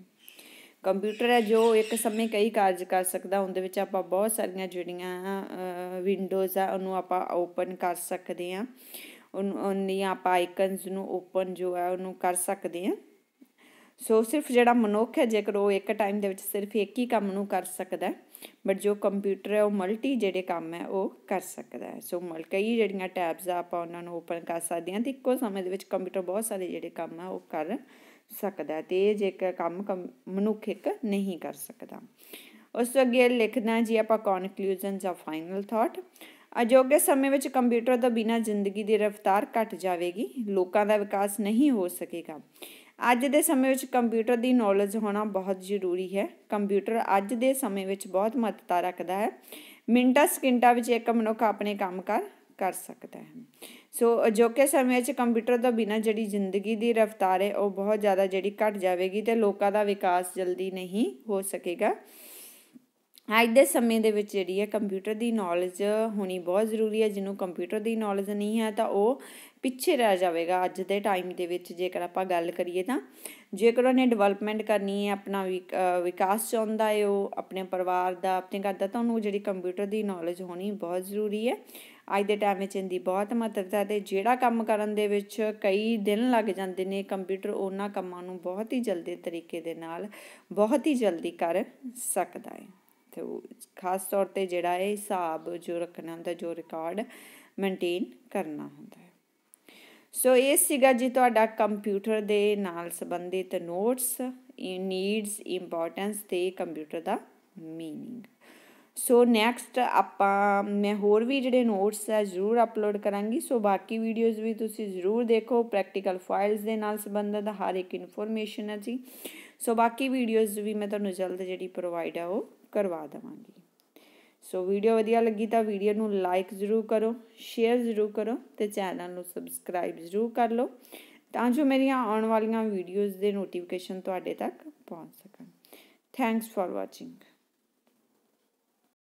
ਕੰਪਿਊਟਰ ਹੈ ਜੋ ਇੱਕ ਸਮੇਂ ਕਈ ਕਾਰਜ ਕਰ ਸਕਦਾ ਉਹਦੇ ਵਿੱਚ ਆਪਾਂ ਬਹੁਤ ਸਾਰੀਆਂ ਜਿਹੜੀਆਂ ਵਿੰਡੋਜ਼ ਆ ਉਹਨੂੰ ਆਪਾਂ ਓਪਨ ਕਰ ਸਕਦੇ ਆ ਉਹਨੀਆਂ ਆਪਾਂ ਆਈਕਨਸ ਨੂੰ ਓਪਨ ਜੋ ਹੈ ਉਹਨੂੰ ਕਰ ਸਕਦੇ ਆ ਸੋ ਸਿਰਫ ਜਿਹੜਾ ਮਨੁੱਖ ਹੈ ਜੇਕਰ ਉਹ ਇੱਕ ਟਾਈਮ ਦੇ ਵਿੱਚ ਸਿਰਫ ਇੱਕ ਹੀ ਕੰਮ ਨੂੰ ਕਰ ਸਕਦਾ ਹੈ ਬਟ ਜੋ ਕੰਪਿਊਟਰ ਹੈ ਉਹ ਮਲਟੀ ਜਿਹੜੇ ਕੰਮ ਹੈ ਉਹ ਕਰ ਸਕਦਾ ਹੈ ਸੋ ਮਲ ਕਈ ਜਿਹੜੀਆਂ ਟੈਬਸ ਆ ਆਪਾਂ ਉਹਨਾਂ ਨੂੰ ਓਪਨ ਕਰ ਸਕਦੇ ਹਾਂ ਤੇ ਇੱਕੋ ਸਮੇਂ ਦੇ ਵਿੱਚ ਕੰਪਿਊਟਰ ਬਹੁਤ ਸਾਰੇ ਜਿਹੜੇ ਕੰਮ ਆ ਉਹ ਕਰ ਸਕਦਾ ਤੇ ਇਹ ਜੇ ਕੰਮ ਮਨੁੱਖ ਇੱਕ ਨਹੀਂ ਕਰ ਸਕਦਾ ਉਸ ਤੋਂ ਅੱਗੇ ਲਿਖਣਾ ਜੀ ਆਪਾਂ ਕਨਕਲੂਜਨਸ ਆ ਫਾਈਨਲ ਥਾਟ ਅਜੋਗੇ ਸਮੇਂ ਵਿੱਚ ਕੰਪਿਊਟਰ ਤੋਂ ਬਿਨਾ ਜ਼ਿੰਦਗੀ ਦੀ ਰਫ਼ਤਾਰ ਘਟ ਜਾਵੇਗੀ ਲੋਕਾਂ ਦਾ ਵਿਕਾਸ ਨਹੀਂ ਹੋ ਸਕੇਗਾ ਅੱਜ ਦੇ ਸਮੇਂ ਵਿੱਚ ਕੰਪਿਊਟਰ ਦੀ ਨੌਲੇਜ ਹੋਣਾ ਬਹੁਤ ਜ਼ਰੂਰੀ ਹੈ ਕੰਪਿਊਟਰ ਅੱਜ ਦੇ ਸਮੇਂ ਵਿੱਚ ਬਹੁਤ ਮਹੱਤਤਾ ਰੱਖਦਾ ਹੈ ਮਿੰਟਾਂ ਸਕਿੰਟਾਂ ਵਿੱਚ ਇੱਕ ਮਨੁੱਖ ਆਪਣੇ ਕੰਮ ਕਰ ਕਰ ਸਕਦਾ ਹੈ ਸੋ ਅਜੋਕੇ ਸਮੇਂ ਵਿੱਚ ਕੰਪਿਊਟਰ ਤੋਂ ਬਿਨਾ ਜਿਹੜੀ ਜ਼ਿੰਦਗੀ ਦੀ ਰਫ਼ਤਾਰ ਹੈ ਉਹ ਬਹੁਤ ਜ਼ਿਆਦਾ ਜਿਹੜੀ ਘਟ ਜਾਵੇਗੀ ਤੇ ਲੋਕਾਂ ਦਾ ਵਿਕਾਸ ਜਲਦੀ ਨਹੀਂ ਹੋ ਸਕੇਗਾ ਅੱਜ ਦੇ ਸਮੇਂ ਦੇ ਵਿੱਚ ਜਿਹੜੀ ਹੈ ਕੰਪਿਊਟਰ ਦੀ ਨੌਲੇਜ ਹੋਣੀ ਬਹੁਤ ਜ਼ਰੂਰੀ ਹੈ ਜਿਹਨੂੰ ਕੰਪਿਊਟਰ ਦੀ ਨੌਲੇਜ ਨਹੀਂ ਹੈ ਤਾਂ ਉਹ ਪਿੱਛੇ ਰਹਿ ਜਾਵੇਗਾ ਅੱਜ ਦੇ ਟਾਈਮ ਦੇ ਵਿੱਚ ਜੇਕਰ ਆਪਾਂ ਗੱਲ ਕਰੀਏ ਤਾਂ ਜੇਕਰ ਉਹਨੇ ਡਿਵੈਲਪਮੈਂਟ ਕਰਨੀ ਹੈ ਆਪਣਾ ਵਿਕਾਸ ਚਾਹੁੰਦਾ ਹੈ ਉਹ ਆਪਣੇ ਪਰਿਵਾਰ ਦਾ ਆਪਣੇ ਘਰ ਦਾ ਤਾਂ ਉਹਨੂੰ ਜਿਹੜੀ ਕੰਪਿਊਟਰ ਦੀ ਨੌਲੇਜ ਹੋਣੀ ਬਹੁਤ ਜ਼ਰੂਰੀ ਹੈ ਅੱਜ ਦੇ ਟਾਈਮ ਵਿੱਚ ਇਹਦੀ ਬਹੁਤ ਮਹੱਤਤਾ ਤੇ ਜਿਹੜਾ ਕੰਮ ਕਰਨ ਦੇ ਵਿੱਚ ਕਈ ਦਿਨ ਲੱਗ ਜਾਂਦੇ ਨੇ ਕੰਪਿਊਟਰ ਉਹਨਾਂ ਕੰਮਾਂ ਨੂੰ ਬਹੁਤ ਹੀ ਜਲਦੀ ਤਰੀਕੇ ਦੇ ਨਾਲ ਬਹੁਤ ਹੀ ਜਲਦੀ ਕਰ ਸਕਦਾ ਹੈ ਤੇ ਖਾਸ ਤੌਰ ਤੇ ਜਿਹੜਾ ਇਹ ਹਿਸਾਬ ਜੋ ਰੱਖਣਾ ਹੁੰਦਾ ਜੋ ਰਿਕਾਰਡ ਮੇਨਟੇਨ ਕਰਨਾ ਹੁੰਦਾ ਸੋ ਇਹ ਸੀਗਾ ਜੀ ਤੁਹਾਡਾ ਕੰਪਿਊਟਰ ਦੇ ਨਾਲ ਸੰਬੰਧਿਤ ਨੋਟਸ ਨੀਡਸ ਇੰਪੋਰਟੈਂਸ ਤੇ ਕੰਪਿਊਟਰ ਦਾ ਮੀਨਿੰਗ ਸੋ ਨੈਕਸਟ ਆਪਾਂ ਮੈਂ ਹੋਰ ਵੀ ਜਿਹੜੇ ਨੋਟਸ ਆ ਜ਼ਰੂਰ ਅਪਲੋਡ ਕਰਾਂਗੀ ਸੋ ਬਾਕੀ ਵੀਡੀਓਜ਼ ਵੀ ਤੁਸੀਂ ਜ਼ਰੂਰ ਦੇਖੋ ਪ੍ਰੈਕਟੀਕਲ ਫਾਈਲਸ ਦੇ ਨਾਲ ਸੰਬੰਧਿਤ ਹਰ ਇੱਕ ਇਨਫੋਰਮੇਸ਼ਨ ਹੈ ਜੀ ਸੋ ਬਾਕੀ ਵੀਡੀਓਜ਼ ਵੀ ਮੈਂ ਤੁਹਾਨੂੰ ਜਲਦ ਜਿਹੜੀ ਪ੍ਰੋਵਾਈਡ ਆ ਉਹ ਕਰਵਾ ਦਵਾਂਗੀ ਸੋ ਵੀਡੀਓ ਵਧੀਆ ਲੱਗੀ ਤਾਂ ਵੀਡੀਓ ਨੂੰ ਲਾਈਕ ਜ਼ਰੂਰ ਕਰੋ ਸ਼ੇਅਰ ਜ਼ਰੂਰ ਕਰੋ ਤੇ ਚੈਨਲ ਨੂੰ ਸਬਸਕ੍ਰਾਈਬ ਜ਼ਰੂਰ ਕਰ ਲਓ ਤਾਂ ਜੋ ਮੇਰੀਆਂ ਆਉਣ ਵਾਲੀਆਂ ਵੀਡੀਓਜ਼ ਦੇ ਨੋਟੀਫਿਕੇਸ਼ਨ ਤੁਹਾਡੇ ਤੱਕ ਪਹੁੰਚ ਸਕਣ ਥੈਂਕਸ ਫਾਰ ਵਾਚਿੰਗ